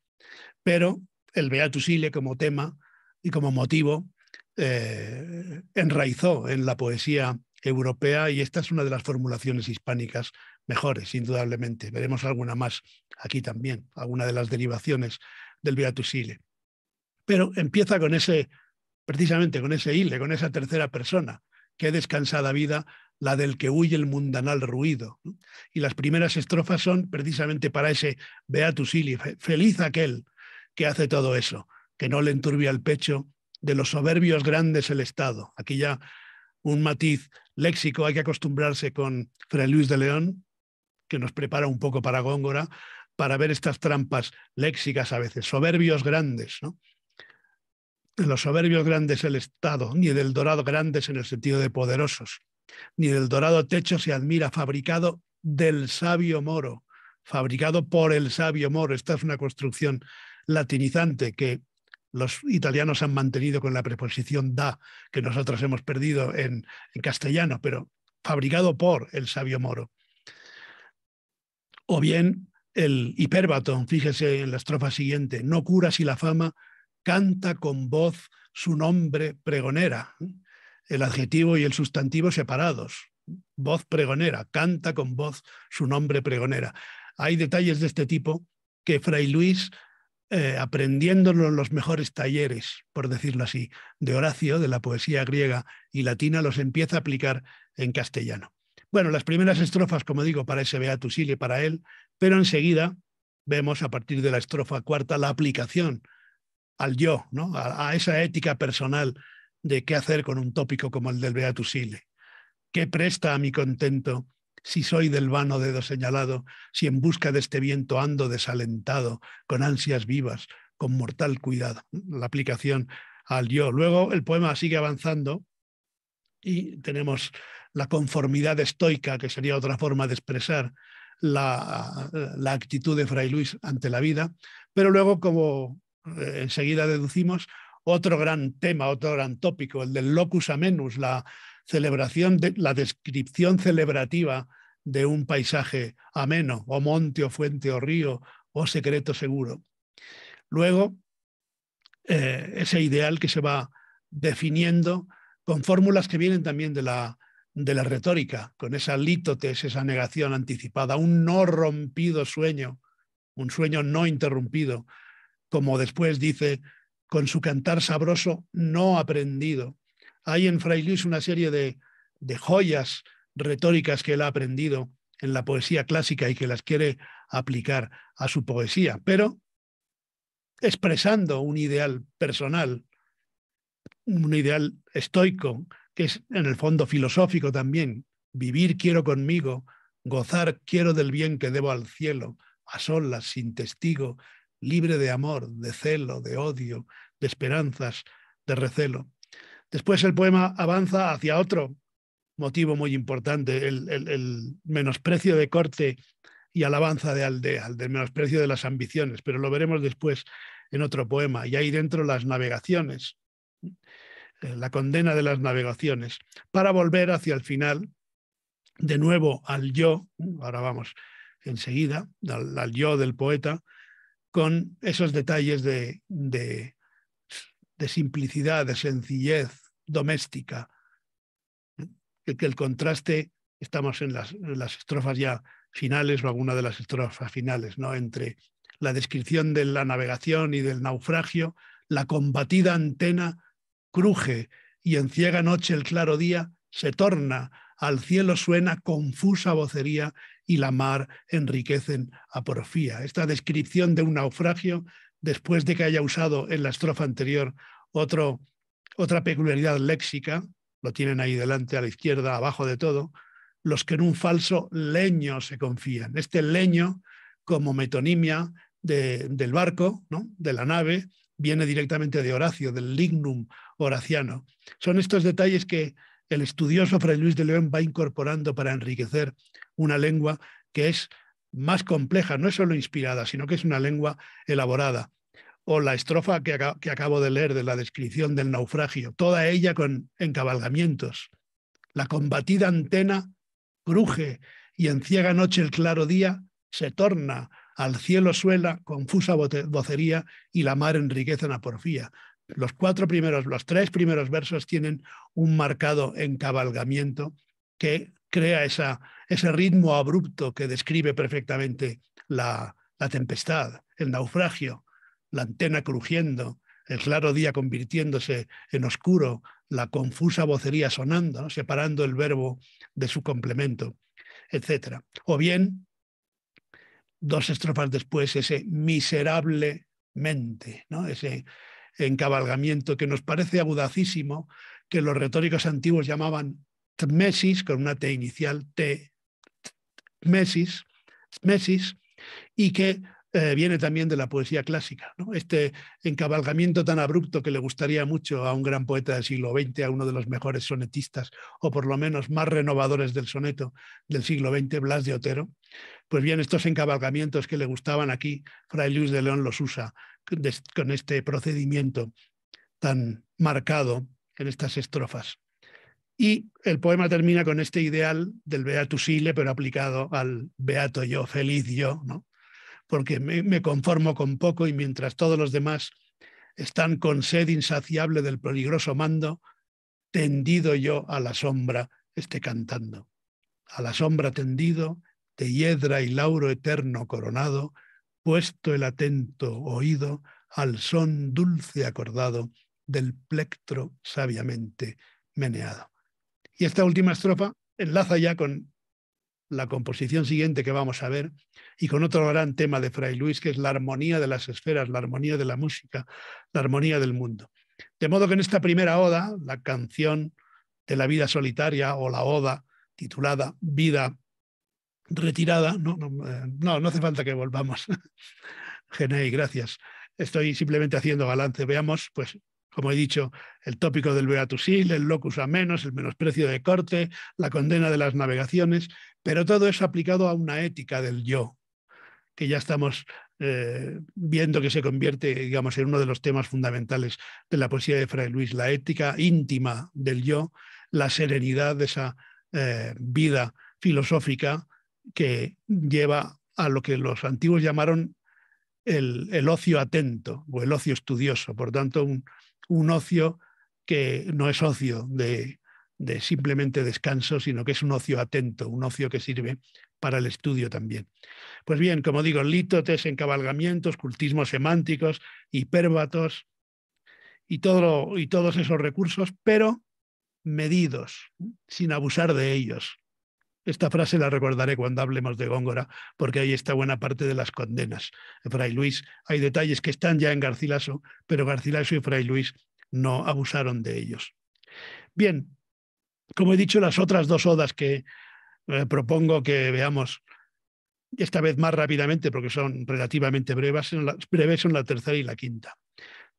pero el Beatus Ile como tema y como motivo eh, enraizó en la poesía europea y esta es una de las formulaciones hispánicas mejores, indudablemente. Veremos alguna más aquí también, alguna de las derivaciones del Beatus Ile. Pero empieza con ese, precisamente con ese Ile, con esa tercera persona, qué descansada vida la del que huye el mundanal ruido. Y las primeras estrofas son precisamente para ese Beatus Ili, feliz aquel que hace todo eso, que no le enturbia el pecho de los soberbios grandes el Estado. Aquí ya un matiz léxico, hay que acostumbrarse con Fray Luis de León, que nos prepara un poco para Góngora, para ver estas trampas léxicas a veces, soberbios grandes, ¿no? de los soberbios grandes el Estado, ni del dorado grandes en el sentido de poderosos, ni del dorado techo se admira, fabricado del sabio moro, fabricado por el sabio moro. Esta es una construcción latinizante que los italianos han mantenido con la preposición da, que nosotros hemos perdido en, castellano, pero fabricado por el sabio moro. O bien el hipérbato, fíjese en la estrofa siguiente, no cura si la fama canta con voz su nombre pregonera, el adjetivo y el sustantivo separados, voz pregonera, canta con voz su nombre pregonera. Hay detalles de este tipo que Fray Luis, eh, aprendiéndolo en los mejores talleres, por decirlo así, de Horacio, de la poesía griega y latina, los empieza a aplicar en castellano. Bueno, las primeras estrofas, como digo, para ese Beatus para él, pero enseguida vemos a partir de la estrofa cuarta la aplicación al yo, ¿no? a, esa ética personal de qué hacer con un tópico como el del Beatus ¿Qué presta a mi contento si soy del vano dedo señalado, si en busca de este viento ando desalentado, con ansias vivas, con mortal cuidado? La aplicación al yo. Luego el poema sigue avanzando y tenemos la conformidad estoica, que sería otra forma de expresar la actitud de Fray Luis ante la vida, pero luego, como eh, enseguida deducimos otro gran tema, otro gran tópico, el del locus amenus, la celebración, la descripción celebrativa de un paisaje ameno, o monte, o fuente, o río, o secreto seguro. Luego, eh, ese ideal que se va definiendo con fórmulas que vienen también de la, de la retórica, con esa lítotes, esa negación anticipada, un no rompido sueño, un sueño no interrumpido, como después dice, con su cantar sabroso no aprendido. Hay en Fray Luis una serie de, joyas retóricas que él ha aprendido en la poesía clásica y que las quiere aplicar a su poesía, pero expresando un ideal personal, un ideal estoico, que es en el fondo filosófico también. Vivir quiero conmigo, gozar quiero del bien que debo al cielo, a solas, sin testigo, libre de amor, de celo, de odio, de esperanzas, de recelo. Después el poema avanza hacia otro motivo muy importante, el, menosprecio de corte y alabanza de aldea, el menosprecio de las ambiciones, pero lo veremos después en otro poema. Y ahí dentro las navegaciones, eh, la condena de las navegaciones, para volver hacia el final, de nuevo al yo, ahora vamos enseguida, al yo del poeta, con esos detalles de, de, simplicidad, de sencillez doméstica, que, el contraste, estamos en las, estrofas ya finales o alguna de las estrofas finales, ¿no? entre la descripción de la navegación y del naufragio, la combatida antena cruje y en ciega noche el claro día se torna, al cielo suena confusa vocería y la mar enriquecen a Porfía. Esta descripción de un naufragio, después de que haya usado en la estrofa anterior otro, otra peculiaridad léxica, lo tienen ahí delante, a la izquierda, abajo de todo, los que en un falso leño se confían. Este leño, como metonimia del barco, ¿no? de la nave, viene directamente de Horacio, del lignum horaciano. Son estos detalles que el estudioso Fray Luis de León va incorporando para enriquecer una lengua que es más compleja, no es solo inspirada, sino que es una lengua elaborada. O la estrofa que, acabo de leer de la descripción del naufragio, toda ella con encabalgamientos. La combatida antena cruje y en ciega noche el claro día se torna, al cielo suela confusa vocería y la mar enriquece en porfía. Los cuatro primeros, los tres primeros versos tienen un marcado encabalgamiento que crea ese ritmo abrupto que describe perfectamente la, tempestad, el naufragio, la antena crujiendo, el claro día convirtiéndose en oscuro, la confusa vocería sonando, separando el verbo de su complemento, etc. O bien, dos estrofas después, ese miserablemente, ¿no? ese cabalgamiento que nos parece agudacísimo, que los retóricos antiguos llamaban tmesis, con una T inicial, T, tmesis, y que eh, viene también de la poesía clásica. ¿no? Este encabalgamiento tan abrupto que le gustaría mucho a un gran poeta del siglo XX, a uno de los mejores sonetistas, o por lo menos más renovadores del soneto del siglo XX, Blas de Otero, pues bien, estos encabalgamientos que le gustaban aquí, Fray Luis de León los usa con este procedimiento tan marcado en estas estrofas. Y el poema termina con este ideal del Beatus Sile, pero aplicado al Beato yo, feliz yo, ¿no? porque me, conformo con poco y mientras todos los demás están con sed insaciable del peligroso mando, tendido yo a la sombra esté cantando. A la sombra tendido, de hiedra y lauro eterno coronado, puesto el atento oído al son dulce acordado del plectro sabiamente meneado. Y esta última estrofa enlaza ya con la composición siguiente que vamos a ver, y con otro gran tema de Fray Luis, que es la armonía de las esferas, la armonía de la música, la armonía del mundo. De modo que en esta primera oda, la canción de la vida solitaria o la oda titulada Vida retirada, no, no, eh, hace falta que volvamos. Genei, gracias. Estoy simplemente haciendo balance. Veamos, pues, como he dicho, el tópico del Beatusil, el locus a menos, el menosprecio de corte, la condena de las navegaciones, pero todo es aplicado a una ética del yo, que ya estamos eh, viendo que se convierte, digamos, en uno de los temas fundamentales de la poesía de Fray Luis, la ética íntima del yo, la serenidad de esa eh, vida filosófica que lleva a lo que los antiguos llamaron el, ocio atento o el ocio estudioso, por tanto, un, un ocio que no es ocio de de simplemente descanso, sino que es un ocio atento, un ocio que sirve para el estudio también. Pues bien, como digo, lítotes, encabalgamientos, cultismos semánticos, hipérbatos y, todo, y todos esos recursos, pero medidos, sin abusar de ellos. Esta frase la recordaré cuando hablemos de Góngora, porque ahí está buena parte de las condenas. Fray Luis, hay detalles que están ya en Garcilaso, pero Garcilaso y Fray Luis no abusaron de ellos. Bien, como he dicho, las otras dos odas que eh, propongo que veamos esta vez más rápidamente, porque son relativamente breves, son la, breves son la tercera y la quinta.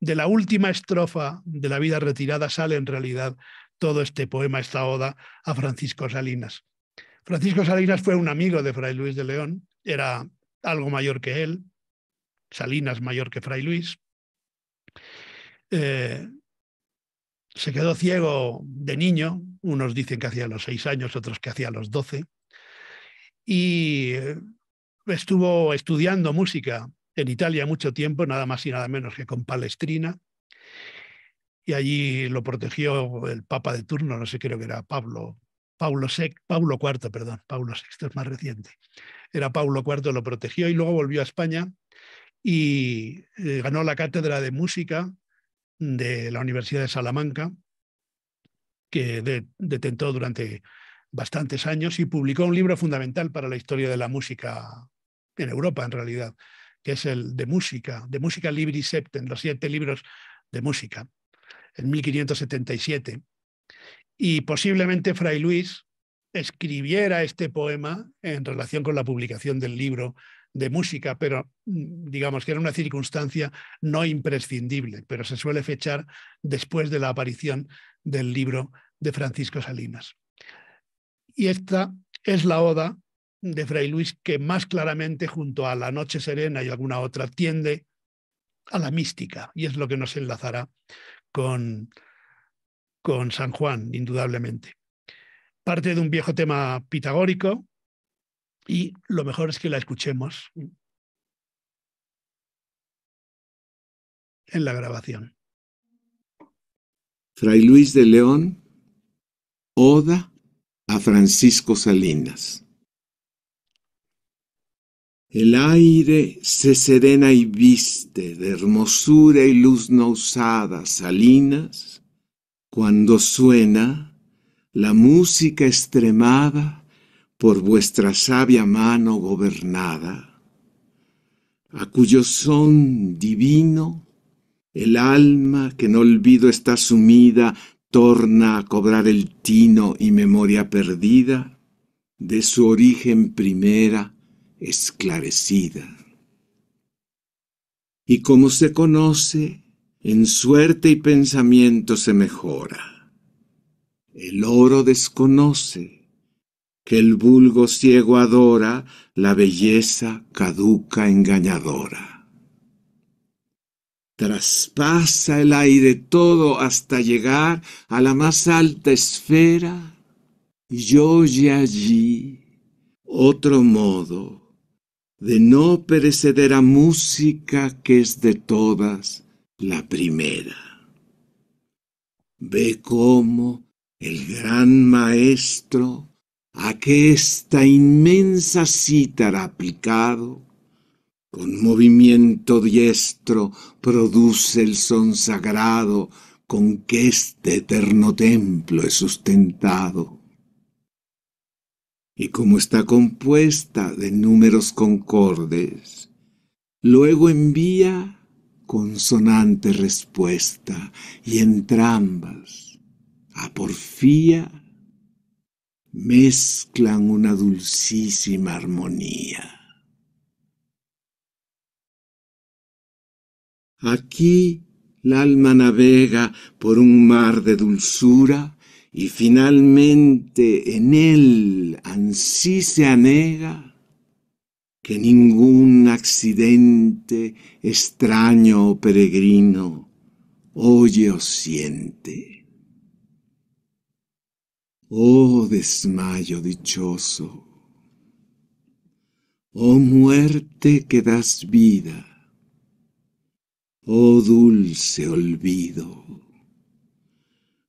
De la última estrofa de la vida retirada sale en realidad todo este poema, esta oda a Francisco Salinas. Francisco Salinas fue un amigo de Fray Luis de León, era algo mayor que él, Salinas mayor que Fray Luis. Eh, se quedó ciego de niño, unos dicen que hacía los seis años, otros que hacía los doce, y eh, estuvo estudiando música en Italia mucho tiempo, nada más y nada menos que con Palestrina, y allí lo protegió el Papa de turno, no sé, creo que era Pablo, Paulo, IV, perdón, Pablo VI es más reciente, era Pablo IV, lo protegió y luego volvió a España y eh, ganó la cátedra de música de la Universidad de Salamanca, que detentó durante bastantes años y publicó un libro fundamental para la historia de la música en Europa, en realidad, que es el de música, de música libri septen los siete libros de música, en 1577. Y posiblemente Fray Luis escribiera este poema en relación con la publicación del libro de música, pero mm, digamos que era una circunstancia no imprescindible, pero se suele fechar después de la aparición del libro de Francisco Salinas. Y esta es la oda de Fray Luis que más claramente junto a La Noche Serena y alguna otra tiende a la mística y es lo que nos enlazará con, con San Juan, indudablemente. Parte de un viejo tema pitagórico, y lo mejor es que la escuchemos en la grabación. Fray Luis de León, Oda a Francisco Salinas. El aire se serena y viste de hermosura y luz no usada, Salinas, cuando suena la música extremada por vuestra sabia mano gobernada, a cuyo son divino el alma que no olvido está sumida torna a cobrar el tino y memoria perdida de su origen primera esclarecida. Y como se conoce, en suerte y pensamiento se mejora. El oro desconoce que el vulgo ciego adora la belleza caduca engañadora. Traspasa el aire todo hasta llegar a la más alta esfera y oye allí otro modo de no a música que es de todas la primera. Ve cómo el gran maestro a que esta inmensa cítara aplicado, con movimiento diestro, produce el son sagrado con que este eterno templo es sustentado. Y como está compuesta de números concordes, luego envía consonante respuesta y entrambas a porfía mezclan una dulcísima armonía. Aquí el alma navega por un mar de dulzura y finalmente en él ansí se anega que ningún accidente extraño o peregrino oye o siente. Oh desmayo dichoso. Oh muerte que das vida. Oh dulce olvido.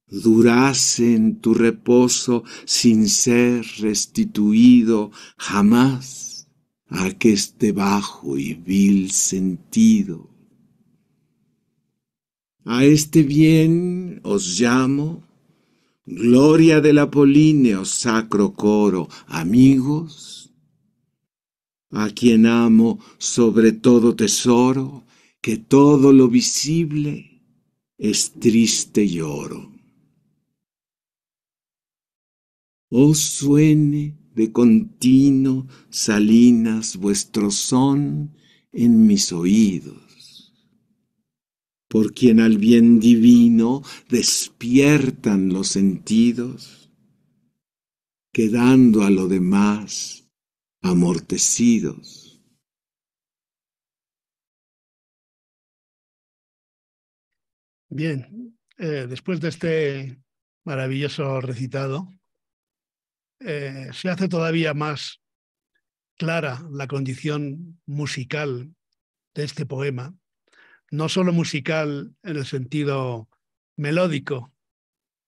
durase en tu reposo sin ser restituido jamás a este bajo y vil sentido. A este bien os llamo Gloria del Apolíneo, sacro coro, amigos, a quien amo sobre todo tesoro, que todo lo visible es triste lloro. Oh suene de continuo, salinas, vuestro son en mis oídos por quien al bien divino despiertan los sentidos, quedando a lo demás amortecidos. Bien, eh, después de este maravilloso recitado, eh, se hace todavía más clara la condición musical de este poema no solo musical en el sentido melódico,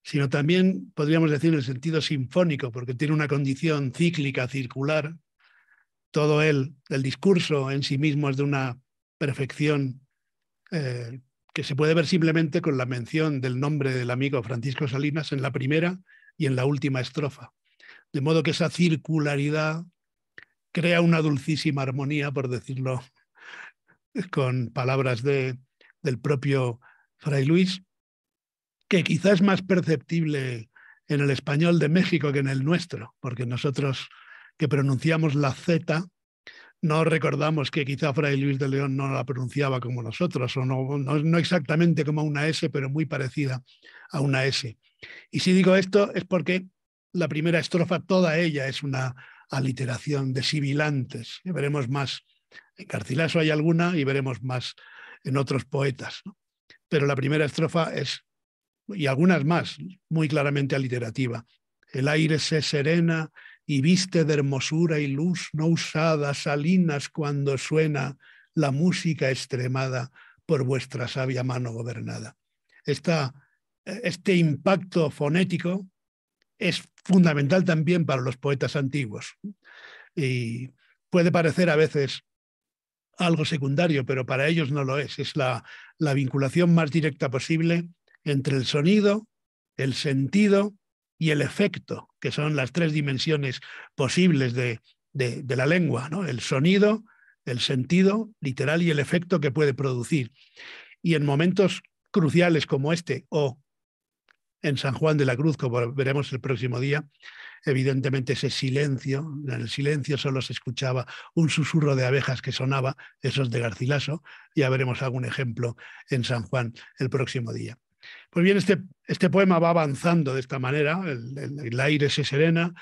sino también podríamos decir en el sentido sinfónico, porque tiene una condición cíclica, circular. Todo él, el discurso en sí mismo es de una perfección eh, que se puede ver simplemente con la mención del nombre del amigo Francisco Salinas en la primera y en la última estrofa. De modo que esa circularidad crea una dulcísima armonía, por decirlo con palabras de, del propio Fray Luis, que quizás es más perceptible en el español de México que en el nuestro, porque nosotros que pronunciamos la Z, no recordamos que quizá Fray Luis de León no la pronunciaba como nosotros, o no, no, no, exactamente como una S, pero muy parecida a una S. Y si digo esto es porque la primera estrofa, toda ella es una aliteración de sibilantes, veremos más en Carcilaso hay alguna y veremos más en otros poetas. Pero la primera estrofa es, y algunas más, muy claramente aliterativa. El aire se serena y viste de hermosura y luz no usada, salinas cuando suena la música extremada por vuestra sabia mano gobernada. este impacto fonético es fundamental también para los poetas antiguos y puede parecer a veces algo secundario, pero para ellos no lo es. Es la, la vinculación más directa posible entre el sonido, el sentido y el efecto, que son las tres dimensiones posibles de, de, la lengua, ¿no? el sonido, el sentido literal y el efecto que puede producir. Y en momentos cruciales como este, o en San Juan de la Cruz, como veremos el próximo día, evidentemente ese silencio, en el silencio solo se escuchaba un susurro de abejas que sonaba, esos de Garcilaso, ya veremos algún ejemplo en San Juan el próximo día. Pues bien, este, este poema va avanzando de esta manera, el, aire se serena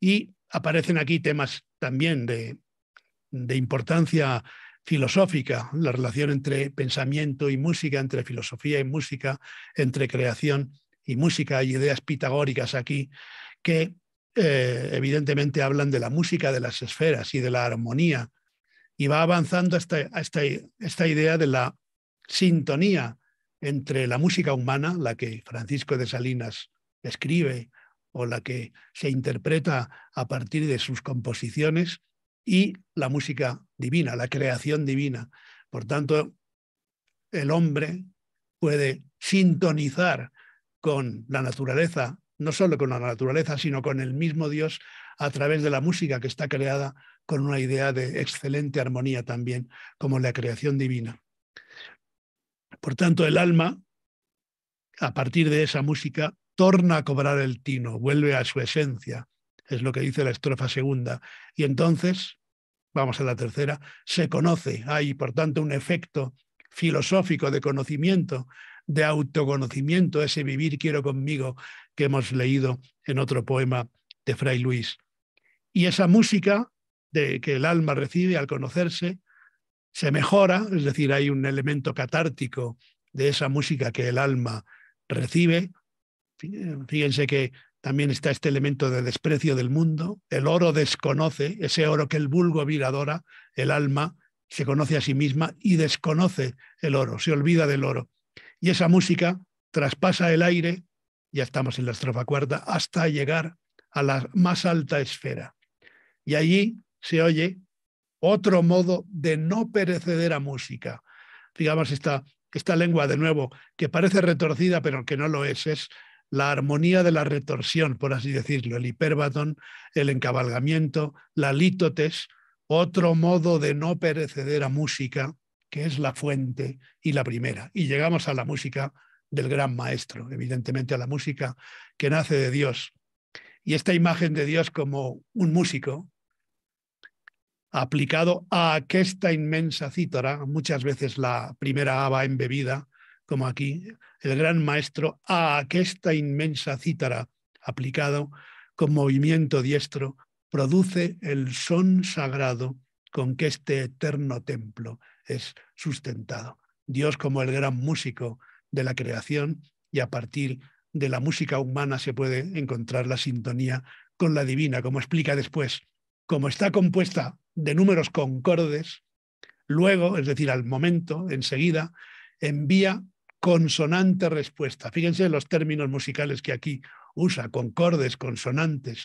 y aparecen aquí temas también de, de importancia filosófica, la relación entre pensamiento y música, entre filosofía y música, entre creación y música y ideas pitagóricas aquí que eh, evidentemente hablan de la música de las esferas y de la armonía y va avanzando hasta, esta idea de la sintonía entre la música humana, la que Francisco de Salinas escribe o la que se interpreta a partir de sus composiciones, y la música divina, la creación divina. Por tanto, el hombre puede sintonizar con la naturaleza, no solo con la naturaleza, sino con el mismo Dios a través de la música que está creada con una idea de excelente armonía también, como la creación divina. Por tanto, el alma, a partir de esa música, torna a cobrar el tino, vuelve a su esencia, es lo que dice la estrofa segunda. Y entonces, vamos a la tercera, se conoce, hay por tanto un efecto filosófico de conocimiento de autoconocimiento, ese vivir quiero conmigo que hemos leído en otro poema de Fray Luis. Y esa música de, que el alma recibe al conocerse se mejora, es decir, hay un elemento catártico de esa música que el alma recibe. Fíjense que también está este elemento de desprecio del mundo. El oro desconoce, ese oro que el vulgo viradora, el alma, se conoce a sí misma y desconoce el oro, se olvida del oro. Y esa música traspasa el aire, ya estamos en la estrofa cuarta, hasta llegar a la más alta esfera. Y allí se oye otro modo de no a música. Digamos, esta, lengua de nuevo, que parece retorcida, pero que no lo es, es la armonía de la retorsión, por así decirlo, el hiperbatón, el encabalgamiento, la litotes, otro modo de no a música, que es la fuente y la primera. Y llegamos a la música del gran maestro, evidentemente a la música que nace de Dios. Y esta imagen de Dios como un músico aplicado a aquesta inmensa cítara, muchas veces la primera haba embebida, como aquí, el gran maestro a aquesta inmensa cítara aplicado con movimiento diestro produce el son sagrado con que este eterno templo es sustentado. Dios como el gran músico de la creación y a partir de la música humana se puede encontrar la sintonía con la divina, como explica después. Como está compuesta de números concordes, luego, es decir, al momento, enseguida, envía consonante respuesta. Fíjense los términos musicales que aquí usa, concordes, consonantes,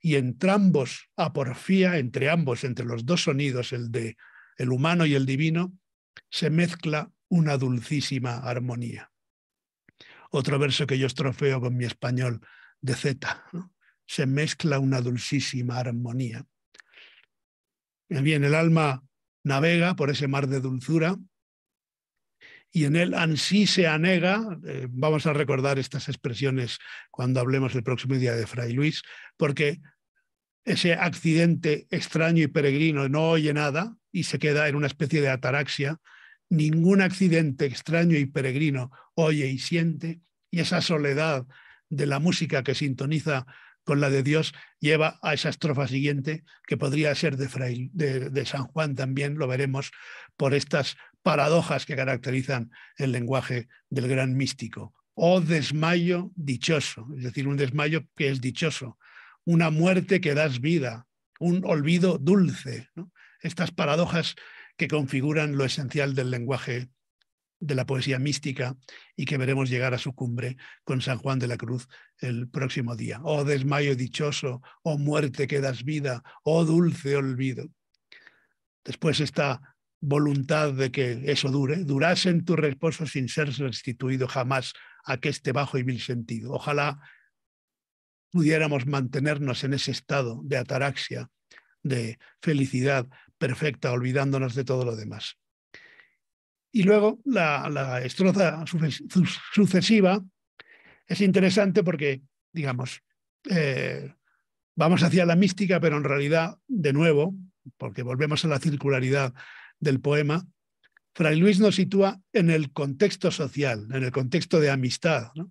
y entrambos, porfía, entre ambos, entre los dos sonidos, el de el humano y el divino, se mezcla una dulcísima armonía. Otro verso que yo estrofeo con mi español de Z, se mezcla una dulcísima armonía. Bien, el alma navega por ese mar de dulzura y en él ansí se anega, eh, vamos a recordar estas expresiones cuando hablemos el próximo día de Fray Luis, porque ese accidente extraño y peregrino no oye nada, y se queda en una especie de ataraxia, ningún accidente extraño y peregrino oye y siente, y esa soledad de la música que sintoniza con la de Dios lleva a esa estrofa siguiente, que podría ser de, de, San Juan también, lo veremos, por estas paradojas que caracterizan el lenguaje del gran místico. Oh desmayo dichoso, es decir, un desmayo que es dichoso, una muerte que das vida, un olvido dulce. ¿no? estas paradojas que configuran lo esencial del lenguaje de la poesía mística y que veremos llegar a su cumbre con San Juan de la Cruz el próximo día. Oh desmayo dichoso, oh muerte que das vida, oh dulce olvido. Después esta voluntad de que eso dure, durase en tu reposo sin ser restituido jamás a que este bajo y vil sentido. Ojalá pudiéramos mantenernos en ese estado de ataraxia, de felicidad, perfecta, olvidándonos de todo lo demás. Y luego la, estroza sucesiva es interesante porque, digamos, eh, vamos hacia la mística, pero en realidad, de nuevo, porque volvemos a la circularidad del poema, Fray Luis nos sitúa en el contexto social, en el contexto de amistad. ¿no?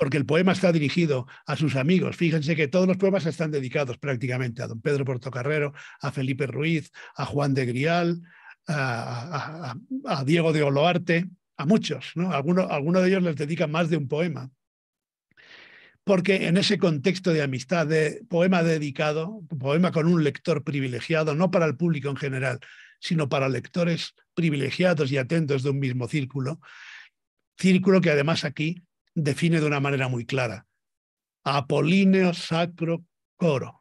porque el poema está dirigido a sus amigos. Fíjense que todos los poemas están dedicados prácticamente a don Pedro Portocarrero, a Felipe Ruiz, a Juan de Grial, a, Diego de Oloarte, a muchos. ¿no? Algunos alguno de ellos les dedica más de un poema. Porque en ese contexto de amistad, de poema dedicado, poema con un lector privilegiado, no para el público en general, sino para lectores privilegiados y atentos de un mismo círculo, círculo que además aquí define de una manera muy clara. Apolíneo Sacro Coro,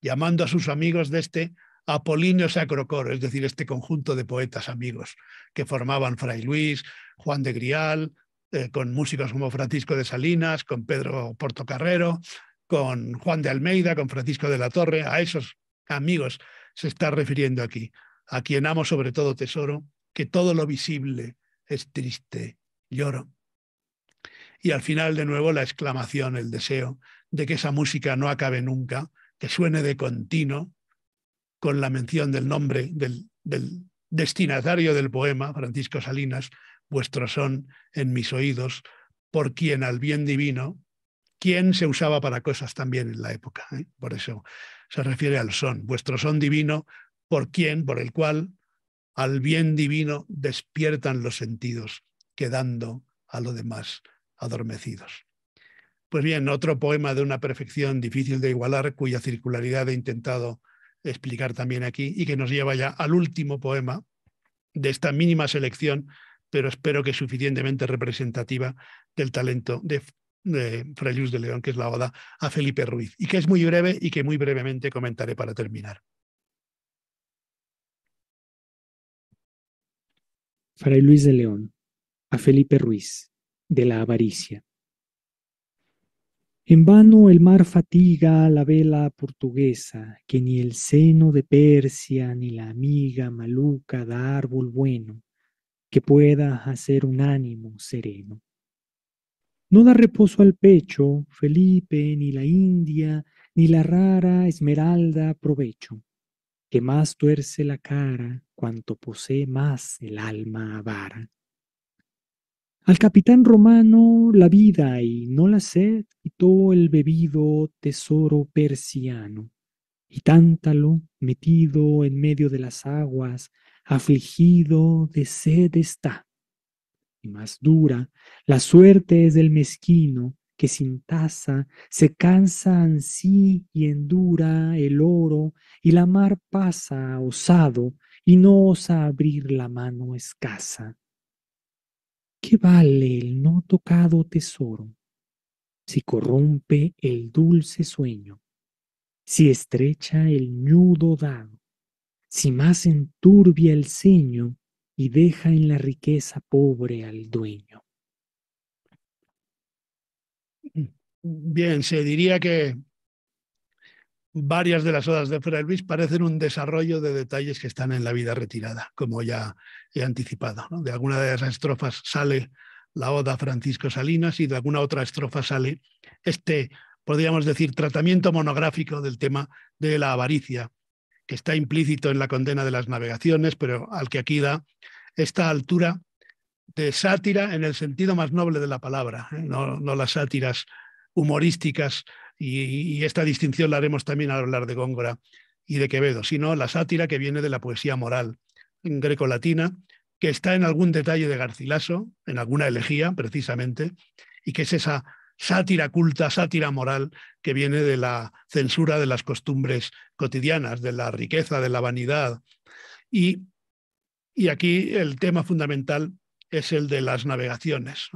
llamando a sus amigos de este Apolíneo Sacro Coro, es decir, este conjunto de poetas amigos que formaban Fray Luis, Juan de Grial, eh, con músicos como Francisco de Salinas, con Pedro Portocarrero, con Juan de Almeida, con Francisco de la Torre, a esos amigos se está refiriendo aquí, a quien amo sobre todo tesoro, que todo lo visible es triste, lloro y al final de nuevo la exclamación, el deseo de que esa música no acabe nunca, que suene de continuo con la mención del nombre del, destinatario del poema, Francisco Salinas, vuestro son en mis oídos, por quien al bien divino, quien se usaba para cosas también en la época. ¿eh? Por eso se refiere al son, vuestro son divino, por quien, por el cual al bien divino despiertan los sentidos, quedando a lo demás adormecidos. Pues bien, otro poema de una perfección difícil de igualar, cuya circularidad he intentado explicar también aquí y que nos lleva ya al último poema de esta mínima selección, pero espero que suficientemente representativa del talento de, de Fray Luis de León, que es la oda a Felipe Ruiz, y que es muy breve y que muy brevemente comentaré para terminar. Fray Luis de León, a Felipe Ruiz de la avaricia. En vano el mar fatiga la vela portuguesa, que ni el seno de Persia ni la amiga maluca da árbol bueno, que pueda hacer un ánimo sereno. No da reposo al pecho, Felipe, ni la India, ni la rara esmeralda provecho, que más tuerce la cara cuanto posee más el alma avara. Al capitán romano la vida y no la sed quitó el bebido tesoro persiano. Y Tántalo, metido en medio de las aguas, afligido de sed está. Y más dura, la suerte es del mezquino, que sin taza se cansa sí y endura el oro, y la mar pasa osado, y no osa abrir la mano escasa ¿Qué vale el no tocado tesoro si corrompe el dulce sueño, si estrecha el nudo dado, si más enturbia el ceño y deja en la riqueza pobre al dueño? Bien, se diría que varias de las odas de Fray Luis parecen un desarrollo de detalles que están en la vida retirada, como ya he anticipado. De alguna de esas estrofas sale la Oda Francisco Salinas y de alguna otra estrofa sale este, podríamos decir, tratamiento monográfico del tema de la avaricia, que está implícito en la condena de las navegaciones, pero al que aquí da esta altura de sátira en el sentido más noble de la palabra, ¿eh? no, las sátiras humorísticas, y, esta distinción la haremos también al hablar de Góngora y de Quevedo, sino la sátira que viene de la poesía moral, grecolatina que está en algún detalle de Garcilaso, en alguna elegía precisamente, y que es esa sátira culta, sátira moral que viene de la censura de las costumbres cotidianas, de la riqueza, de la vanidad. Y, aquí el tema fundamental es el de las navegaciones,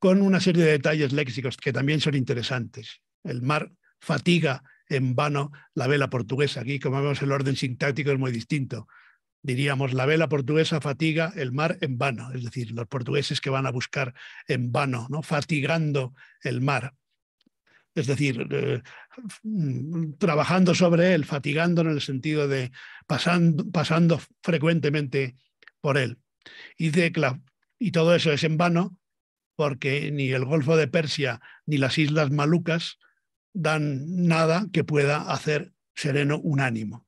con una serie de detalles léxicos que también son interesantes. El mar fatiga en vano la vela portuguesa. Aquí, como vemos, el orden sintáctico es muy distinto diríamos, la vela portuguesa fatiga el mar en vano, es decir, los portugueses que van a buscar en vano, ¿no? fatigando el mar. Es decir, eh, mm, trabajando sobre él, fatigando en el sentido de pasando, pasando frecuentemente por él. Y, de, y todo eso es en vano porque ni el Golfo de Persia ni las Islas Malucas dan nada que pueda hacer sereno un ánimo.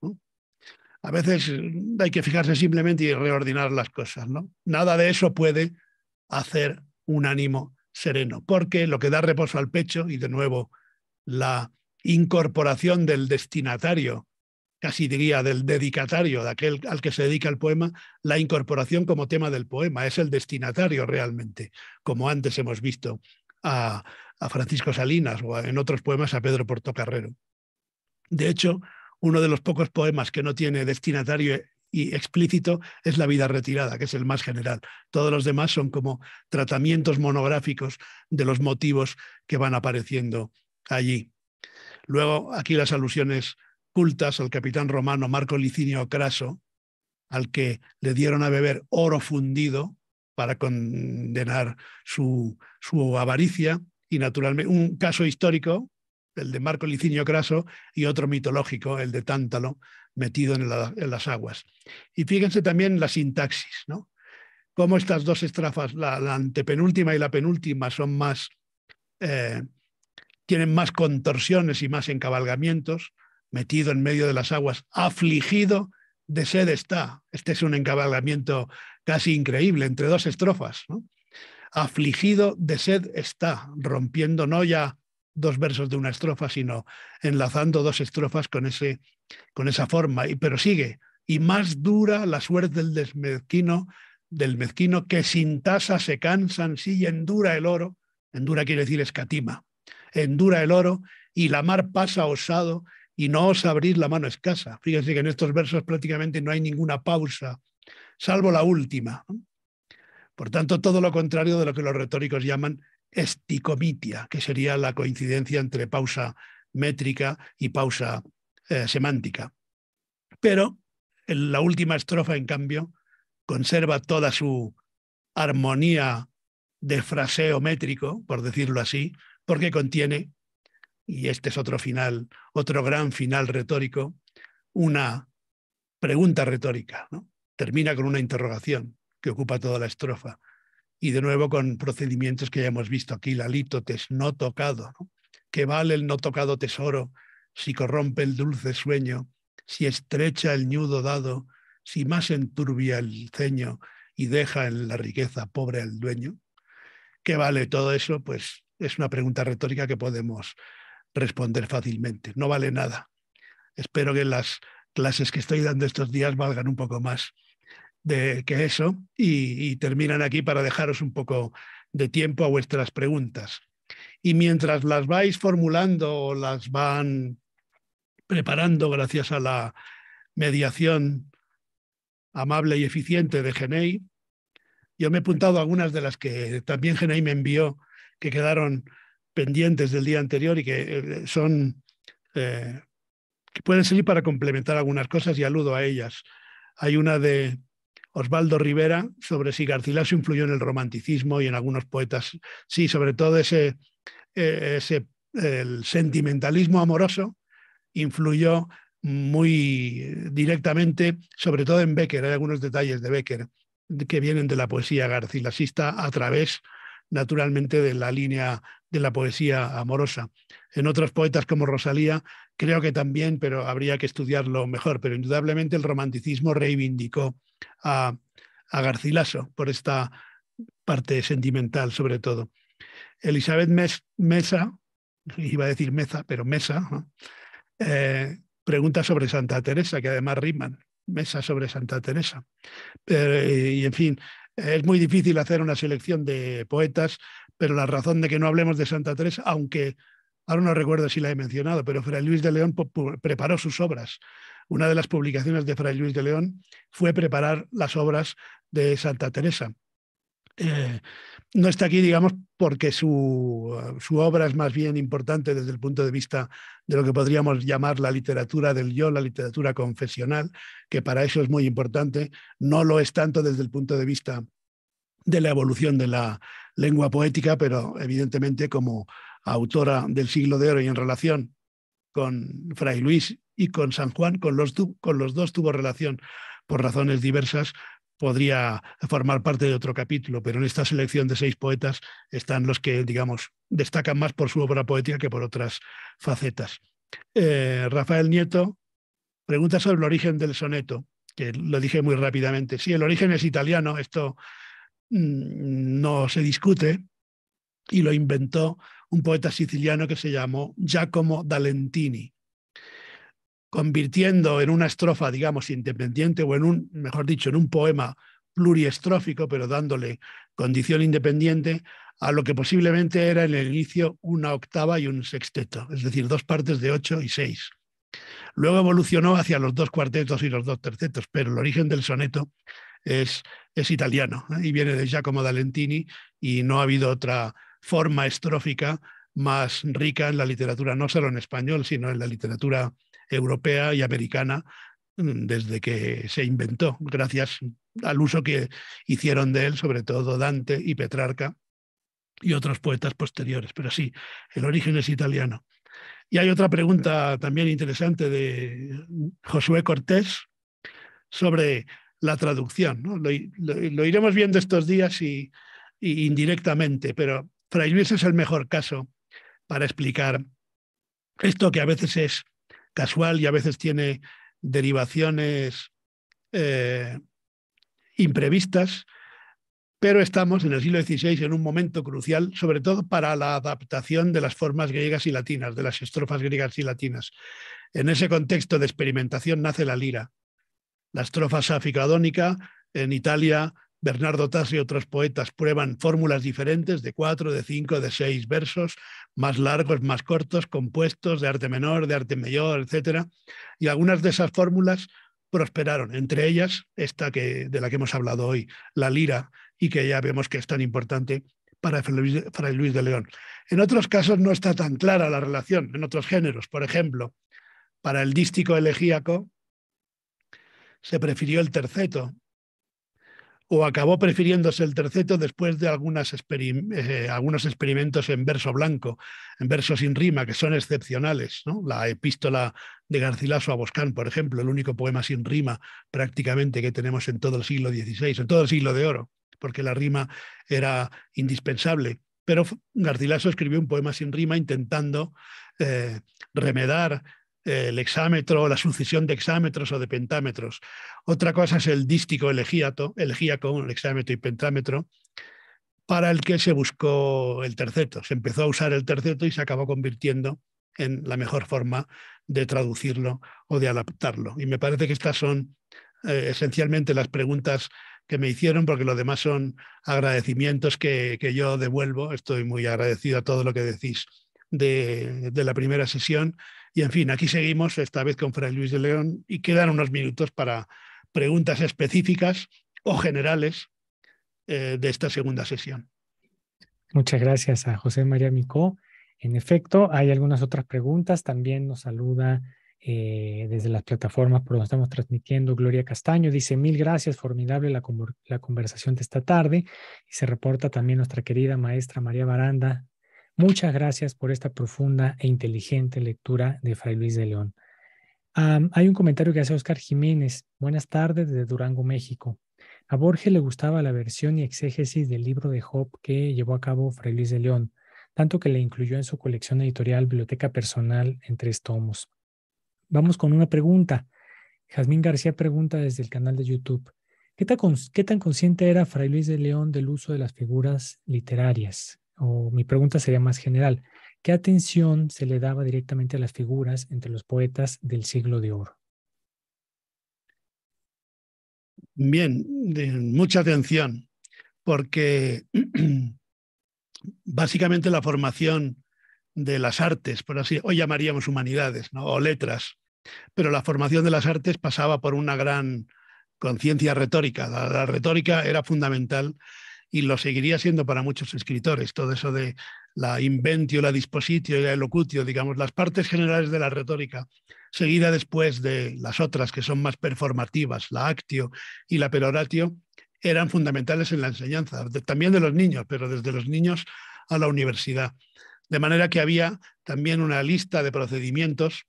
A veces mm, hay que fijarse simplemente y reordenar las cosas, ¿no? Nada de eso puede hacer un ánimo sereno, porque lo que da reposo al pecho y de nuevo la incorporación del destinatario, casi diría del dedicatario, de aquel al que se dedica el poema, la incorporación como tema del poema, es el destinatario realmente, como antes hemos visto a, a Francisco Salinas o en otros poemas a Pedro Portocarrero. De hecho, uno de los pocos poemas que no tiene destinatario y explícito es La vida retirada, que es el más general. Todos los demás son como tratamientos monográficos de los motivos que van apareciendo allí. Luego, aquí las alusiones cultas al capitán romano Marco Licinio Craso, al que le dieron a beber oro fundido para condenar su, su avaricia, y naturalmente un caso histórico el de Marco Licinio Craso, y otro mitológico, el de Tántalo, metido en, las aguas. Y fíjense también la sintaxis, ¿no? Cómo estas dos estrafas, la, antepenúltima y la penúltima, son más, eh, tienen más contorsiones y más encabalgamientos, metido en medio de las aguas, afligido de sed está. Este es un encabalgamiento casi increíble entre dos estrofas, ¿no? Afligido de sed está, rompiendo no ya dos versos de una estrofa, sino enlazando dos estrofas con, ese, con esa forma. Y, pero sigue, y más dura la suerte del desmezquino, del mezquino que sin tasa se cansan, sí, y endura el oro, endura quiere decir escatima, endura el oro y la mar pasa osado y no os abrir la mano escasa. Fíjense que en estos versos prácticamente no hay ninguna pausa, salvo la última. Por tanto, todo lo contrario de lo que los retóricos llaman esticomitia, que sería la coincidencia entre pausa métrica y pausa eh, semántica. Pero la última estrofa, en cambio, conserva toda su armonía de fraseo métrico, por decirlo así, porque contiene, y este es otro final, otro gran final retórico, una pregunta retórica. Termina con una interrogación que ocupa toda la estrofa y de nuevo con procedimientos que ya hemos visto aquí, la litotes, no tocado, ¿no? que vale el no tocado tesoro si corrompe el dulce sueño, si estrecha el ñudo dado, si más enturbia el ceño y deja en la riqueza pobre al dueño. ¿Qué vale todo eso? Pues es una pregunta retórica que podemos responder fácilmente. No vale nada. Espero que las clases que estoy dando estos días valgan un poco más de, que eso y, terminan aquí para dejaros un poco de tiempo a vuestras preguntas. Y mientras las vais formulando o las van preparando gracias a la mediación amable y eficiente de Genei, yo me he apuntado algunas de las que también Genei me envió, que quedaron pendientes del día anterior y que eh, son eh, que pueden servir para complementar algunas cosas y aludo a ellas. Hay una de Osvaldo Rivera sobre si Garcilaso influyó en el romanticismo y en algunos poetas. Sí, sobre todo ese, eh, el sentimentalismo amoroso influyó muy directamente, sobre todo en Becker. Hay algunos detalles de Becker que vienen de la poesía garcilasista a través naturalmente de la línea de la poesía amorosa. En otros poetas como Rosalía, creo que también, pero habría que estudiarlo mejor, pero indudablemente el romanticismo reivindicó a, Garcilaso por esta parte sentimental sobre todo. Elizabeth Mesa, iba a decir mesa pero Mesa, eh, pregunta sobre Santa Teresa, que además riman, Mesa sobre Santa Teresa. y en fin, es muy difícil hacer una selección de poetas, pero la razón de que no hablemos de Santa Teresa, aunque ahora no recuerdo si la he mencionado, pero Fray Luis de León preparó sus obras. Una de las publicaciones de Fray Luis de León fue preparar las obras de Santa Teresa. Eh, no está aquí, digamos, porque su, su, obra es más bien importante desde el punto de vista de lo que podríamos llamar la literatura del yo, la literatura confesional, que para eso es muy importante. No lo es tanto desde el punto de vista de la evolución de la lengua poética, pero evidentemente como autora del siglo de oro y en relación con Fray Luis y con San Juan, con los, con los dos tuvo relación por razones diversas, podría formar parte de otro capítulo, pero en esta selección de seis poetas están los que, digamos, destacan más por su obra poética que por otras facetas. Eh, Rafael Nieto pregunta sobre el origen del soneto, que lo dije muy rápidamente. Sí, el origen es italiano, esto mm, no se discute, y lo inventó un poeta siciliano que se llamó Giacomo D'Alentini convirtiendo en una estrofa, digamos, independiente o en un, mejor dicho, en un poema pluriestrófico, pero dándole condición independiente a lo que posiblemente era en el inicio una octava y un sexteto, es decir, dos partes de ocho y seis. Luego evolucionó hacia los dos cuartetos y los dos tercetos, pero el origen del soneto es, es italiano ¿eh? y viene de Giacomo D'Alentini y no ha habido otra forma estrófica más rica en la literatura, no solo en español, sino en la literatura europea y americana mm, desde que se inventó, gracias al uso que hicieron de él, sobre todo Dante y Petrarca y otros poetas posteriores. Pero sí, el origen es italiano. Y hay otra pregunta también interesante de Josué Cortés sobre la traducción. Lo, iremos viendo estos días y, indirectamente, pero Fray Luis es el mejor caso para explicar esto que a veces es casual y a veces tiene derivaciones eh, imprevistas, pero estamos en el siglo XVI en un momento crucial, sobre todo para la adaptación de las formas griegas y latinas, de las estrofas griegas y latinas. En ese contexto de experimentación nace la lira, la estrofa sáfica en Italia Bernardo Tasso y otros poetas prueban fórmulas diferentes de cuatro, de cinco, de seis versos, más largos, más cortos, compuestos, de arte menor, de arte mayor, etc. Y algunas de esas fórmulas prosperaron, entre ellas esta que, de la que hemos hablado hoy, la lira, y que ya vemos que es tan importante para Fray Luis de León. En otros casos no está tan clara la relación, en otros géneros. Por ejemplo, para el dístico elegíaco se prefirió el terceto, o acabó prefiriéndose el terceto después de eh, algunos experimentos en verso blanco, en verso sin rima, que son excepcionales. ¿no? La epístola de Garcilaso a Boscán, por ejemplo, el único poema sin rima prácticamente que tenemos en todo el siglo XVI, en todo el siglo de oro, porque la rima era indispensable. Pero Garcilaso escribió un poema sin rima intentando eh, remedar el hexámetro, la sucesión de hexámetros o de pentámetros. Otra cosa es el dístico elegíato, elegíaco, el hexámetro y pentámetro, para el que se buscó el terceto. Se empezó a usar el terceto y se acabó convirtiendo en la mejor forma de traducirlo o de adaptarlo. Y me parece que estas son eh, esencialmente las preguntas que me hicieron, porque lo demás son agradecimientos que, yo devuelvo. Estoy muy agradecido a todo lo que decís de la primera sesión y en fin, aquí seguimos, esta vez con Fray Luis de León, y quedan unos minutos para preguntas específicas o generales eh, de esta segunda sesión. Muchas gracias a José María Micó. En efecto, hay algunas otras preguntas. También nos saluda eh, desde las plataformas por donde estamos transmitiendo Gloria Castaño. Dice, mil gracias, formidable la, la conversación de esta tarde. Y se reporta también nuestra querida maestra María Baranda Muchas gracias por esta profunda e inteligente lectura de Fray Luis de León. hay un comentario que hace Oscar Jiménez. Buenas tardes desde Durango, México. A Borges le gustaba la versión y exégesis del libro de Job que llevó a cabo Fray Luis de León, tanto que le incluyó en su colección editorial Biblioteca Personal en tres tomos. Vamos con una pregunta. Jazmín García pregunta desde el canal de YouTube. ¿Qué tan, consciente era Fray Luis de León del uso de las figuras literarias? o mi pregunta sería más general, ¿qué atención se le daba directamente a las figuras entre los poetas del siglo de oro? Bien, mucha atención, porque básicamente la formación de las artes, por así, hoy llamaríamos humanidades o letras, pero la formación de las artes pasaba por una gran conciencia retórica. la retórica era fundamental y lo seguiría siendo para muchos escritores. Todo eso de la inventio, la dispositio y la elocutio, digamos, las partes generales de la retórica, seguida después de las otras que son más performativas, la actio y la peroratio, eran fundamentales en la enseñanza, también de los niños, pero desde los niños a la universidad. De manera que había también una lista de procedimientos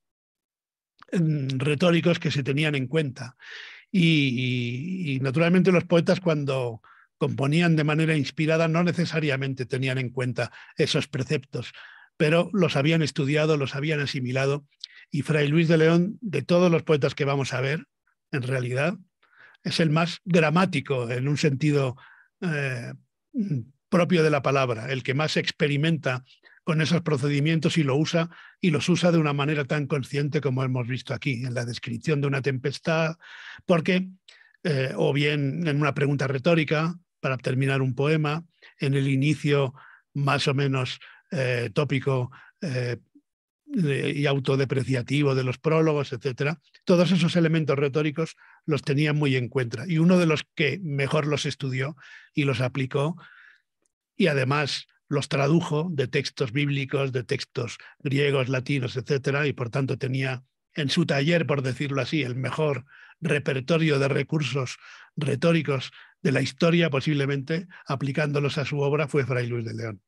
mm, retóricos que se tenían en cuenta. y, naturalmente los poetas cuando componían de manera inspirada no necesariamente tenían en cuenta esos preceptos, pero los habían estudiado, los habían asimilado. Y Fray Luis de León, de todos los poetas que vamos a ver, en realidad, es el más gramático en un sentido eh, propio de la palabra, el que más experimenta con esos procedimientos y lo usa y los usa de una manera tan consciente como hemos visto aquí en la descripción de una tempestad, porque eh, o bien en una pregunta retórica para terminar un poema, en el inicio más o menos eh, tópico eh, y autodepreciativo de los prólogos, etc. Todos esos elementos retóricos los tenía muy en cuenta y uno de los que mejor los estudió y los aplicó y además los tradujo de textos bíblicos, de textos griegos, latinos, etc. Y por tanto tenía en su taller, por decirlo así, el mejor repertorio de recursos retóricos de la historia, posiblemente aplicándolos a su obra, fue Fray Luis de León.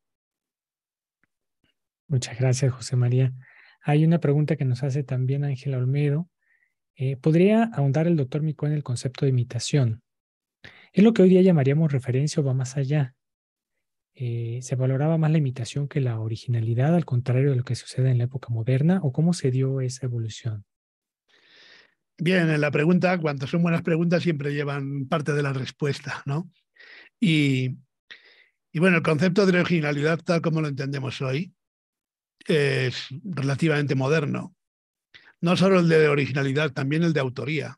Muchas gracias, José María. Hay una pregunta que nos hace también Ángela Olmedo. Eh, ¿Podría ahondar el doctor Mico en el concepto de imitación? Es lo que hoy día llamaríamos referencia o va más allá. Eh, ¿Se valoraba más la imitación que la originalidad, al contrario de lo que sucede en la época moderna? ¿O cómo se dio esa evolución? Bien, en la pregunta, cuando son buenas preguntas, siempre llevan parte de la respuesta, ¿no? Y, y bueno, el concepto de originalidad, tal como lo entendemos hoy, es relativamente moderno. No solo el de originalidad, también el de autoría.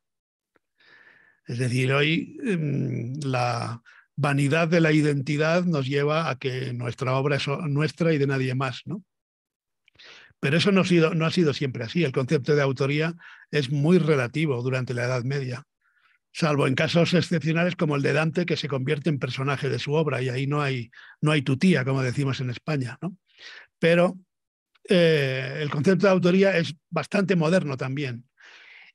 Es decir, hoy em, la vanidad de la identidad nos lleva a que nuestra obra es nuestra y de nadie más, ¿no? Pero eso no ha, sido, siempre así. El concepto de autoría es muy relativo durante la Edad Media, salvo en casos excepcionales como el de Dante, que se convierte en personaje de su obra, y ahí no hay, no hay tutía, como decimos en España. ¿no? Pero eh, el concepto de autoría es bastante moderno también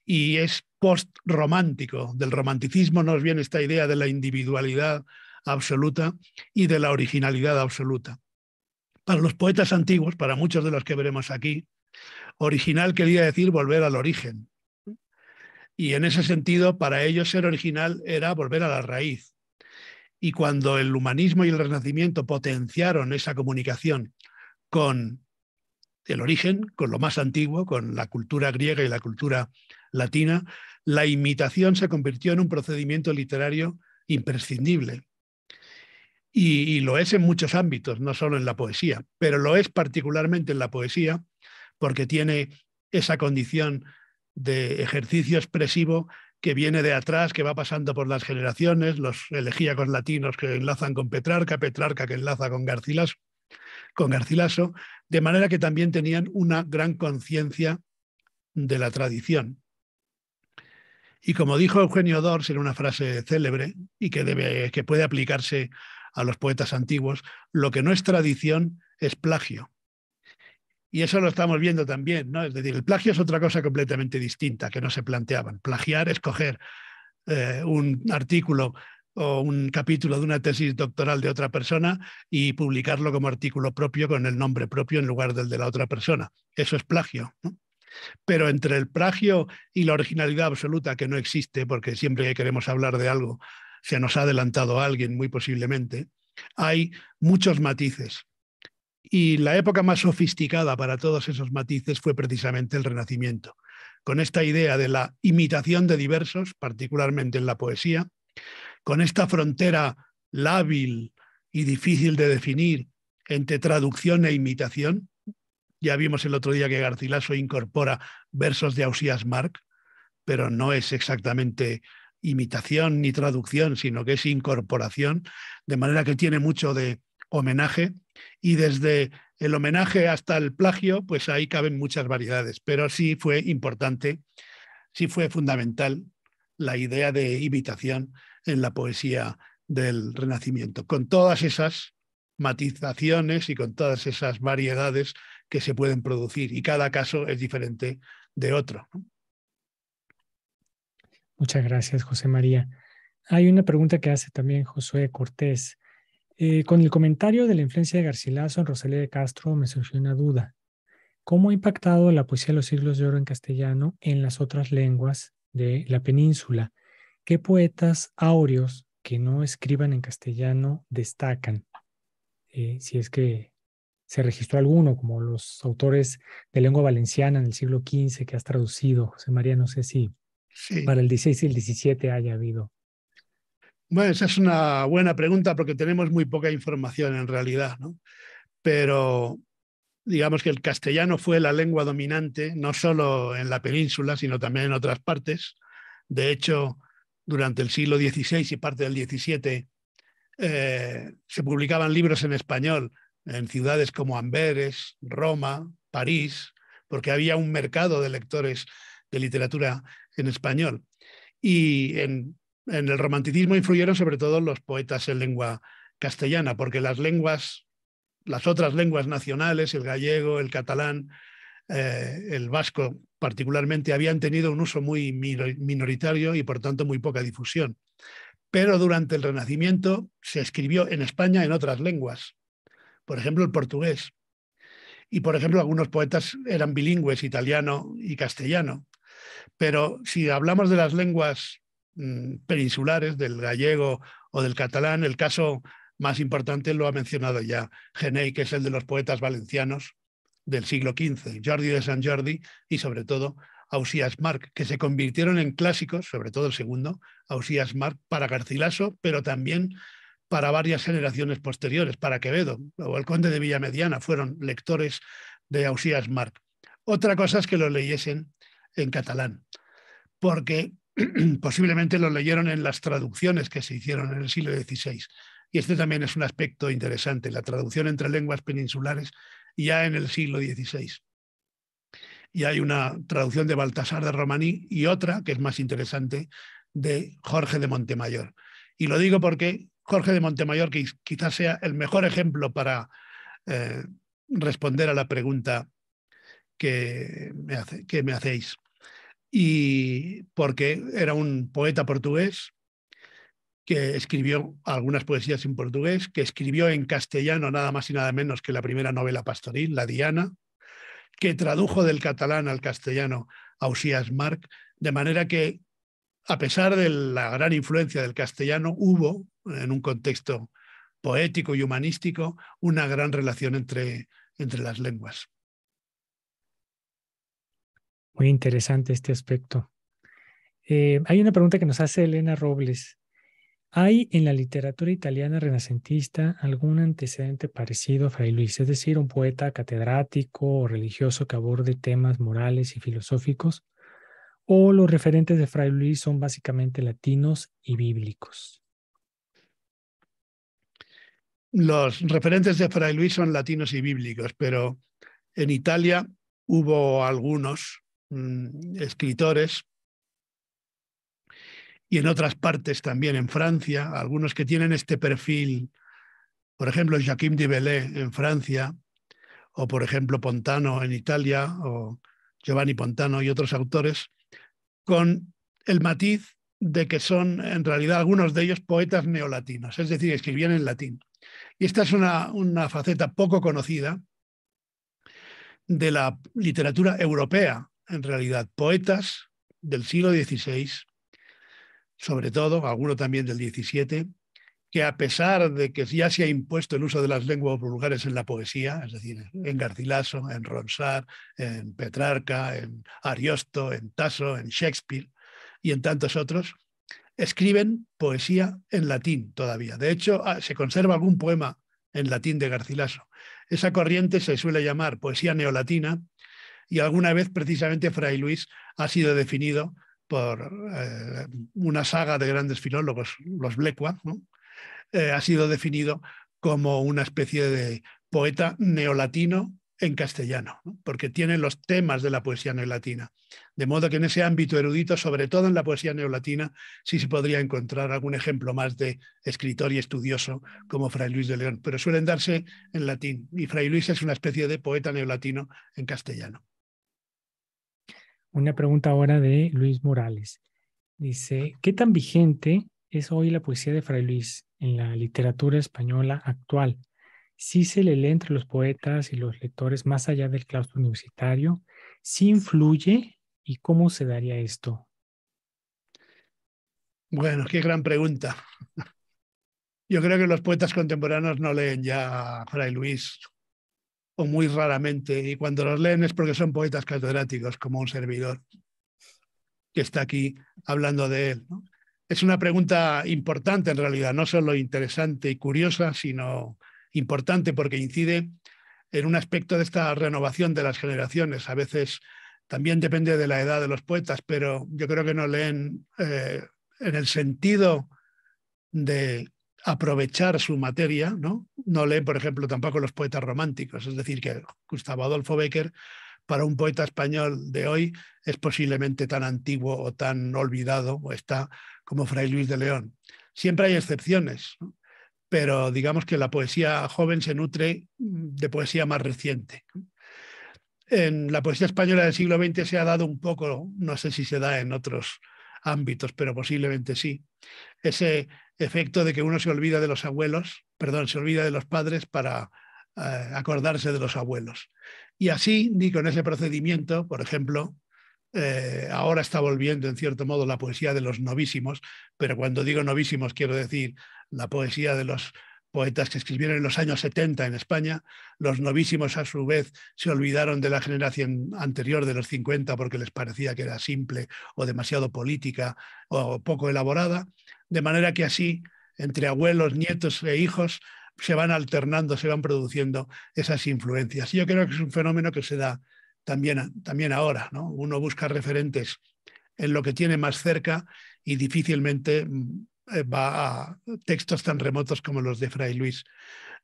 y es post-romántico. Del romanticismo nos viene esta idea de la individualidad absoluta y de la originalidad absoluta para los poetas antiguos, para muchos de los que veremos aquí, original quería decir volver al origen. Y en ese sentido, para ellos ser original era volver a la raíz. Y cuando el humanismo y el renacimiento potenciaron esa comunicación con el origen, con lo más antiguo, con la cultura griega y la cultura latina, la imitación se convirtió en un procedimiento literario imprescindible y, lo es en muchos ámbitos, no solo en la poesía, pero lo es particularmente en la poesía porque tiene esa condición de ejercicio expresivo que viene de atrás, que va pasando por las generaciones, los elegíacos latinos que enlazan con Petrarca, Petrarca que enlaza con Garcilaso, con Garcilaso de manera que también tenían una gran conciencia de la tradición. Y como dijo Eugenio Dors en una frase célebre y que, debe, que puede aplicarse a los poetas antiguos, lo que no es tradición es plagio. Y eso lo estamos viendo también, ¿no? Es decir, el plagio es otra cosa completamente distinta que no se planteaban. Plagiar es coger eh, un artículo o un capítulo de una tesis doctoral de otra persona y publicarlo como artículo propio con el nombre propio en lugar del de la otra persona. Eso es plagio. Pero entre el plagio y la originalidad absoluta que no existe, porque siempre queremos hablar de algo se nos ha adelantado alguien muy posiblemente, hay muchos matices. Y la época más sofisticada para todos esos matices fue precisamente el Renacimiento, con esta idea de la imitación de diversos, particularmente en la poesía, con esta frontera lábil y difícil de definir entre traducción e imitación. Ya vimos el otro día que Garcilaso incorpora versos de Ausías Marc, pero no es exactamente imitación ni traducción, sino que es incorporación, de manera que tiene mucho de homenaje y desde el homenaje hasta el plagio, pues ahí caben muchas variedades, pero sí fue importante, sí fue fundamental la idea de imitación en la poesía del Renacimiento, con todas esas matizaciones y con todas esas variedades que se pueden producir y cada caso es diferente de otro. Muchas gracias, José María. Hay una pregunta que hace también Josué Cortés. Eh, con el comentario de la influencia de Garcilaso en Rosalía de Castro me surgió una duda. ¿Cómo ha impactado la poesía de los siglos de oro en castellano en las otras lenguas de la península? ¿Qué poetas áureos que no escriban en castellano destacan? Eh, si es que se registró alguno, como los autores de lengua valenciana en el siglo XV que has traducido, José María, no sé si para el 16 y el 17 haya habido? Bueno, esa es una buena pregunta porque tenemos muy poca información en realidad, ¿no? Pero digamos que el castellano fue la lengua dominante, no solo en la península, sino también en otras partes. De hecho, durante el siglo XVI y parte del XVII eh, se publicaban libros en español en ciudades como Amberes, Roma, París, porque había un mercado de lectores de literatura en español. Y en, el romanticismo influyeron sobre todo los poetas en lengua castellana, porque las lenguas, las otras lenguas nacionales, el gallego, el catalán, eh, el vasco particularmente, habían tenido un uso muy minoritario y por tanto muy poca difusión. Pero durante el Renacimiento se escribió en España en otras lenguas, por ejemplo el portugués. Y por ejemplo algunos poetas eran bilingües, italiano y castellano. Pero si hablamos de las lenguas mm, peninsulares, del gallego o del catalán, el caso más importante lo ha mencionado ya Genei, que es el de los poetas valencianos del siglo XV, Jordi de San Jordi y sobre todo Ausías Marc, que se convirtieron en clásicos, sobre todo el segundo, Ausías Marc, para Garcilaso, pero también para varias generaciones posteriores, para Quevedo o el conde de Villamediana, fueron lectores de Ausías Marc. Otra cosa es que lo leyesen en catalán, porque posiblemente lo leyeron en las traducciones que se hicieron en el siglo XVI. Y este también es un aspecto interesante, la traducción entre lenguas peninsulares ya en el siglo XVI. Y hay una traducción de Baltasar de Romaní y otra, que es más interesante, de Jorge de Montemayor. Y lo digo porque Jorge de Montemayor que quizás sea el mejor ejemplo para eh, responder a la pregunta que me, que me hacéis. Y porque era un poeta portugués que escribió algunas poesías en portugués, que escribió en castellano nada más y nada menos que la primera novela pastoril, La Diana, que tradujo del catalán al castellano a Marc, de manera que, a pesar de la gran influencia del castellano, hubo, en un contexto poético y humanístico, una gran relación entre las lenguas. Muy interesante este aspecto. Eh, hay una pregunta que nos hace Elena Robles. ¿Hay en la literatura italiana renacentista algún antecedente parecido a Fray Luis, es decir, un poeta catedrático o religioso que aborde temas morales y filosóficos? ¿O los referentes de Fray Luis son básicamente latinos y bíblicos? Los referentes de Fray Luis son latinos y bíblicos, pero en Italia hubo algunos Mm, escritores, y en otras partes también en Francia, algunos que tienen este perfil, por ejemplo, de Bellet en Francia, o por ejemplo Pontano en Italia, o Giovanni Pontano y otros autores, con el matiz de que son en realidad algunos de ellos poetas neolatinos, es decir, escribían en latín. Y esta es una, una faceta poco conocida de la literatura europea en realidad poetas del siglo XVI, sobre todo, alguno también del XVII, que a pesar de que ya se ha impuesto el uso de las lenguas vulgares en la poesía, es decir, en Garcilaso, en Ronsard, en Petrarca, en Ariosto, en Tasso, en Shakespeare y en tantos otros, escriben poesía en latín todavía. De hecho, ah, se conserva algún poema en latín de Garcilaso. Esa corriente se suele llamar poesía neolatina y alguna vez precisamente Fray Luis ha sido definido por eh, una saga de grandes filólogos, los Blecua, eh, ha sido definido como una especie de poeta neolatino en castellano, porque tiene los temas de la poesía neolatina. De modo que en ese ámbito erudito, sobre todo en la poesía neolatina, sí se podría encontrar algún ejemplo más de escritor y estudioso como Fray Luis de León, pero suelen darse en latín, y Fray Luis es una especie de poeta neolatino en castellano. Una pregunta ahora de Luis Morales. Dice, ¿qué tan vigente es hoy la poesía de Fray Luis en la literatura española actual? ¿Sí se le lee entre los poetas y los lectores más allá del claustro universitario? ¿Sí influye? ¿Y cómo se daría esto? Bueno, qué gran pregunta. Yo creo que los poetas contemporáneos no leen ya a Fray Luis muy raramente, y cuando los leen es porque son poetas catedráticos, como un servidor que está aquí hablando de él. Es una pregunta importante en realidad, no solo interesante y curiosa, sino importante porque incide en un aspecto de esta renovación de las generaciones. A veces también depende de la edad de los poetas, pero yo creo que no leen eh, en el sentido de aprovechar su materia, ¿no? No lee, por ejemplo, tampoco los poetas románticos, es decir, que Gustavo Adolfo Becker para un poeta español de hoy es posiblemente tan antiguo o tan olvidado o está como Fray Luis de León. Siempre hay excepciones, pero digamos que la poesía joven se nutre de poesía más reciente. En la poesía española del siglo XX se ha dado un poco, no sé si se da en otros ámbitos, pero posiblemente sí, ese, efecto de que uno se olvida de los abuelos, perdón, se olvida de los padres para eh, acordarse de los abuelos. Y así, ni con ese procedimiento, por ejemplo, eh, ahora está volviendo en cierto modo la poesía de los novísimos, pero cuando digo novísimos quiero decir la poesía de los poetas que escribieron en los años 70 en España. Los novísimos, a su vez, se olvidaron de la generación anterior de los 50 porque les parecía que era simple o demasiado política o poco elaborada. De manera que así, entre abuelos, nietos e hijos, se van alternando, se van produciendo esas influencias. Y yo creo que es un fenómeno que se da también, también ahora. ¿no? Uno busca referentes en lo que tiene más cerca y difícilmente mm, eh, va a textos tan remotos como los de Fray Luis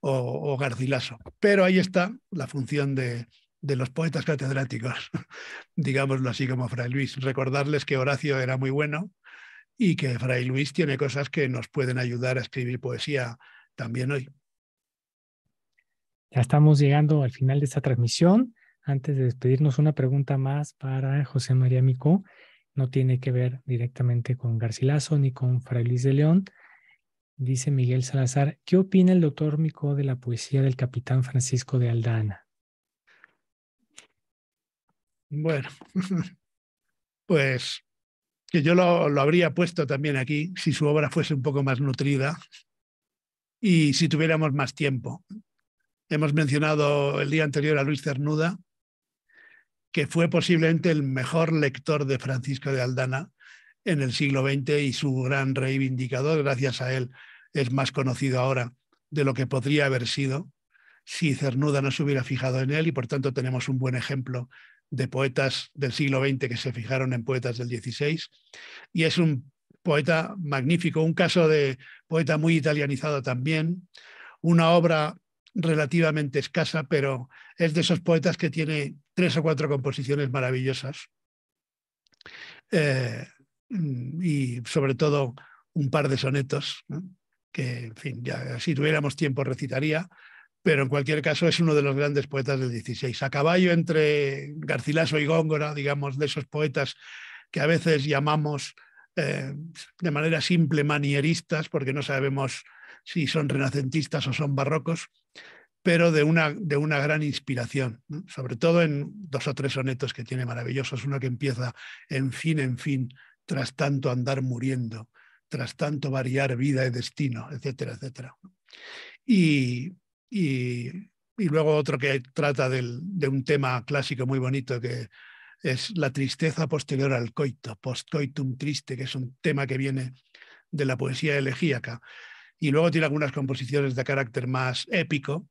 o, Garcilaso. Pero ahí está la función de, de los poetas catedráticos, digámoslo así como Fray Luis. Recordarles que Horacio era muy bueno y que Fray Luis tiene cosas que nos pueden ayudar a escribir poesía también hoy. Ya estamos llegando al final de esta transmisión. Antes de despedirnos, una pregunta más para José María Mico no tiene que ver directamente con Garcilaso ni con Fray Luis de León. Dice Miguel Salazar, ¿qué opina el doctor Mico de la poesía del capitán Francisco de Aldana? Bueno, pues que yo lo, lo habría puesto también aquí si su obra fuese un poco más nutrida y si tuviéramos más tiempo. Hemos mencionado el día anterior a Luis Cernuda, que fue posiblemente el mejor lector de Francisco de Aldana en el siglo XX y su gran reivindicador, gracias a él, es más conocido ahora de lo que podría haber sido si Cernuda no se hubiera fijado en él y por tanto tenemos un buen ejemplo de poetas del siglo XX que se fijaron en poetas del XVI y es un poeta magnífico, un caso de poeta muy italianizado también, una obra relativamente escasa, pero es de esos poetas que tiene tres o cuatro composiciones maravillosas eh, y sobre todo un par de sonetos que, en fin, ya si tuviéramos tiempo recitaría, pero en cualquier caso es uno de los grandes poetas del XVI. A caballo entre Garcilaso y Góngora, digamos, de esos poetas que a veces llamamos eh, de manera simple manieristas porque no sabemos si son renacentistas o son barrocos, pero de una, de una gran inspiración, sobre todo en dos o tres sonetos que tiene maravillosos. Uno que empieza, en fin, en fin, tras tanto andar muriendo, tras tanto variar vida y destino, etcétera, etcétera. Y, luego otro que trata de un tema clásico muy bonito que es la tristeza posterior al coito, postcoitum triste, que es un tema que viene de la poesía elegíaca. Y luego tiene algunas composiciones de carácter más épico,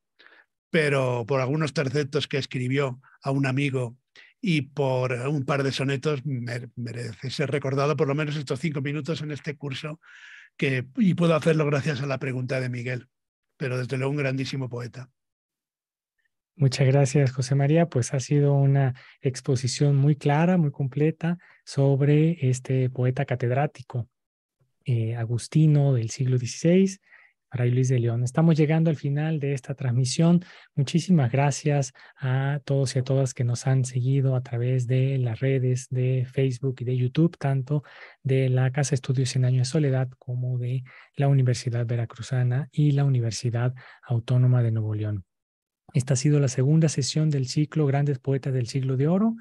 pero por algunos tercetos que escribió a un amigo y por un par de sonetos merece ser recordado por lo menos estos cinco minutos en este curso y puedo hacerlo gracias a la pregunta de Miguel, pero desde luego un grandísimo poeta. Muchas gracias, José María. Pues ha sido una exposición muy clara, muy completa sobre este poeta catedrático eh, agustino del siglo XVI, para Luis de León. Estamos llegando al final de esta transmisión. Muchísimas gracias a todos y a todas que nos han seguido a través de las redes de Facebook y de YouTube, tanto de la Casa Estudios 100 Años de Soledad como de la Universidad Veracruzana y la Universidad Autónoma de Nuevo León. Esta ha sido la segunda sesión del ciclo Grandes Poetas del Siglo de Oro.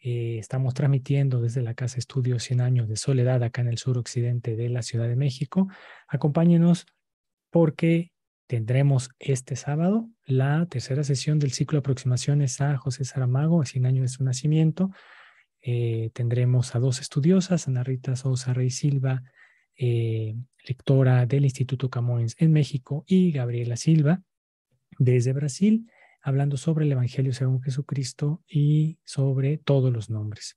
Eh, estamos transmitiendo desde la Casa Estudios 100 Años de Soledad acá en el sur occidente de la Ciudad de México. Acompáñenos porque tendremos este sábado la tercera sesión del ciclo de aproximaciones a José Saramago, a 100 años de su nacimiento. Eh, tendremos a dos estudiosas, Ana Rita Sosa Rey Silva, eh, lectora del Instituto Camões en México, y Gabriela Silva, desde Brasil, hablando sobre el Evangelio según Jesucristo y sobre todos los nombres.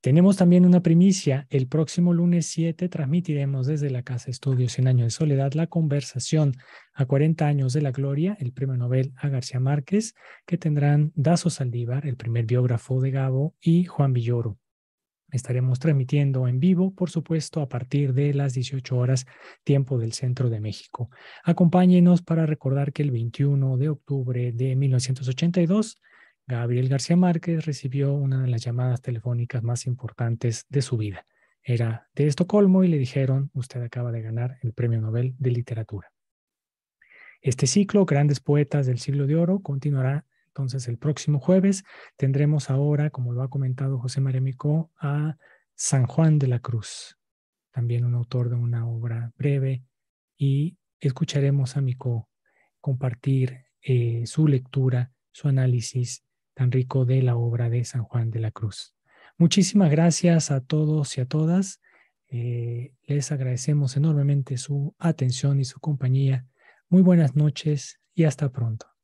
Tenemos también una primicia. El próximo lunes 7 transmitiremos desde la Casa Estudios en Año de Soledad la conversación a 40 años de la gloria, el premio Nobel a García Márquez, que tendrán Dazo Saldívar, el primer biógrafo de Gabo, y Juan Villoro. Estaremos transmitiendo en vivo, por supuesto, a partir de las 18 horas, tiempo del centro de México. Acompáñenos para recordar que el 21 de octubre de 1982 Gabriel García Márquez recibió una de las llamadas telefónicas más importantes de su vida. Era de Estocolmo y le dijeron, usted acaba de ganar el Premio Nobel de Literatura. Este ciclo, Grandes Poetas del Siglo de Oro, continuará entonces el próximo jueves. Tendremos ahora, como lo ha comentado José María Micó, a San Juan de la Cruz, también un autor de una obra breve, y escucharemos a Micó compartir eh, su lectura, su análisis tan rico de la obra de San Juan de la Cruz. Muchísimas gracias a todos y a todas. Eh, les agradecemos enormemente su atención y su compañía. Muy buenas noches y hasta pronto.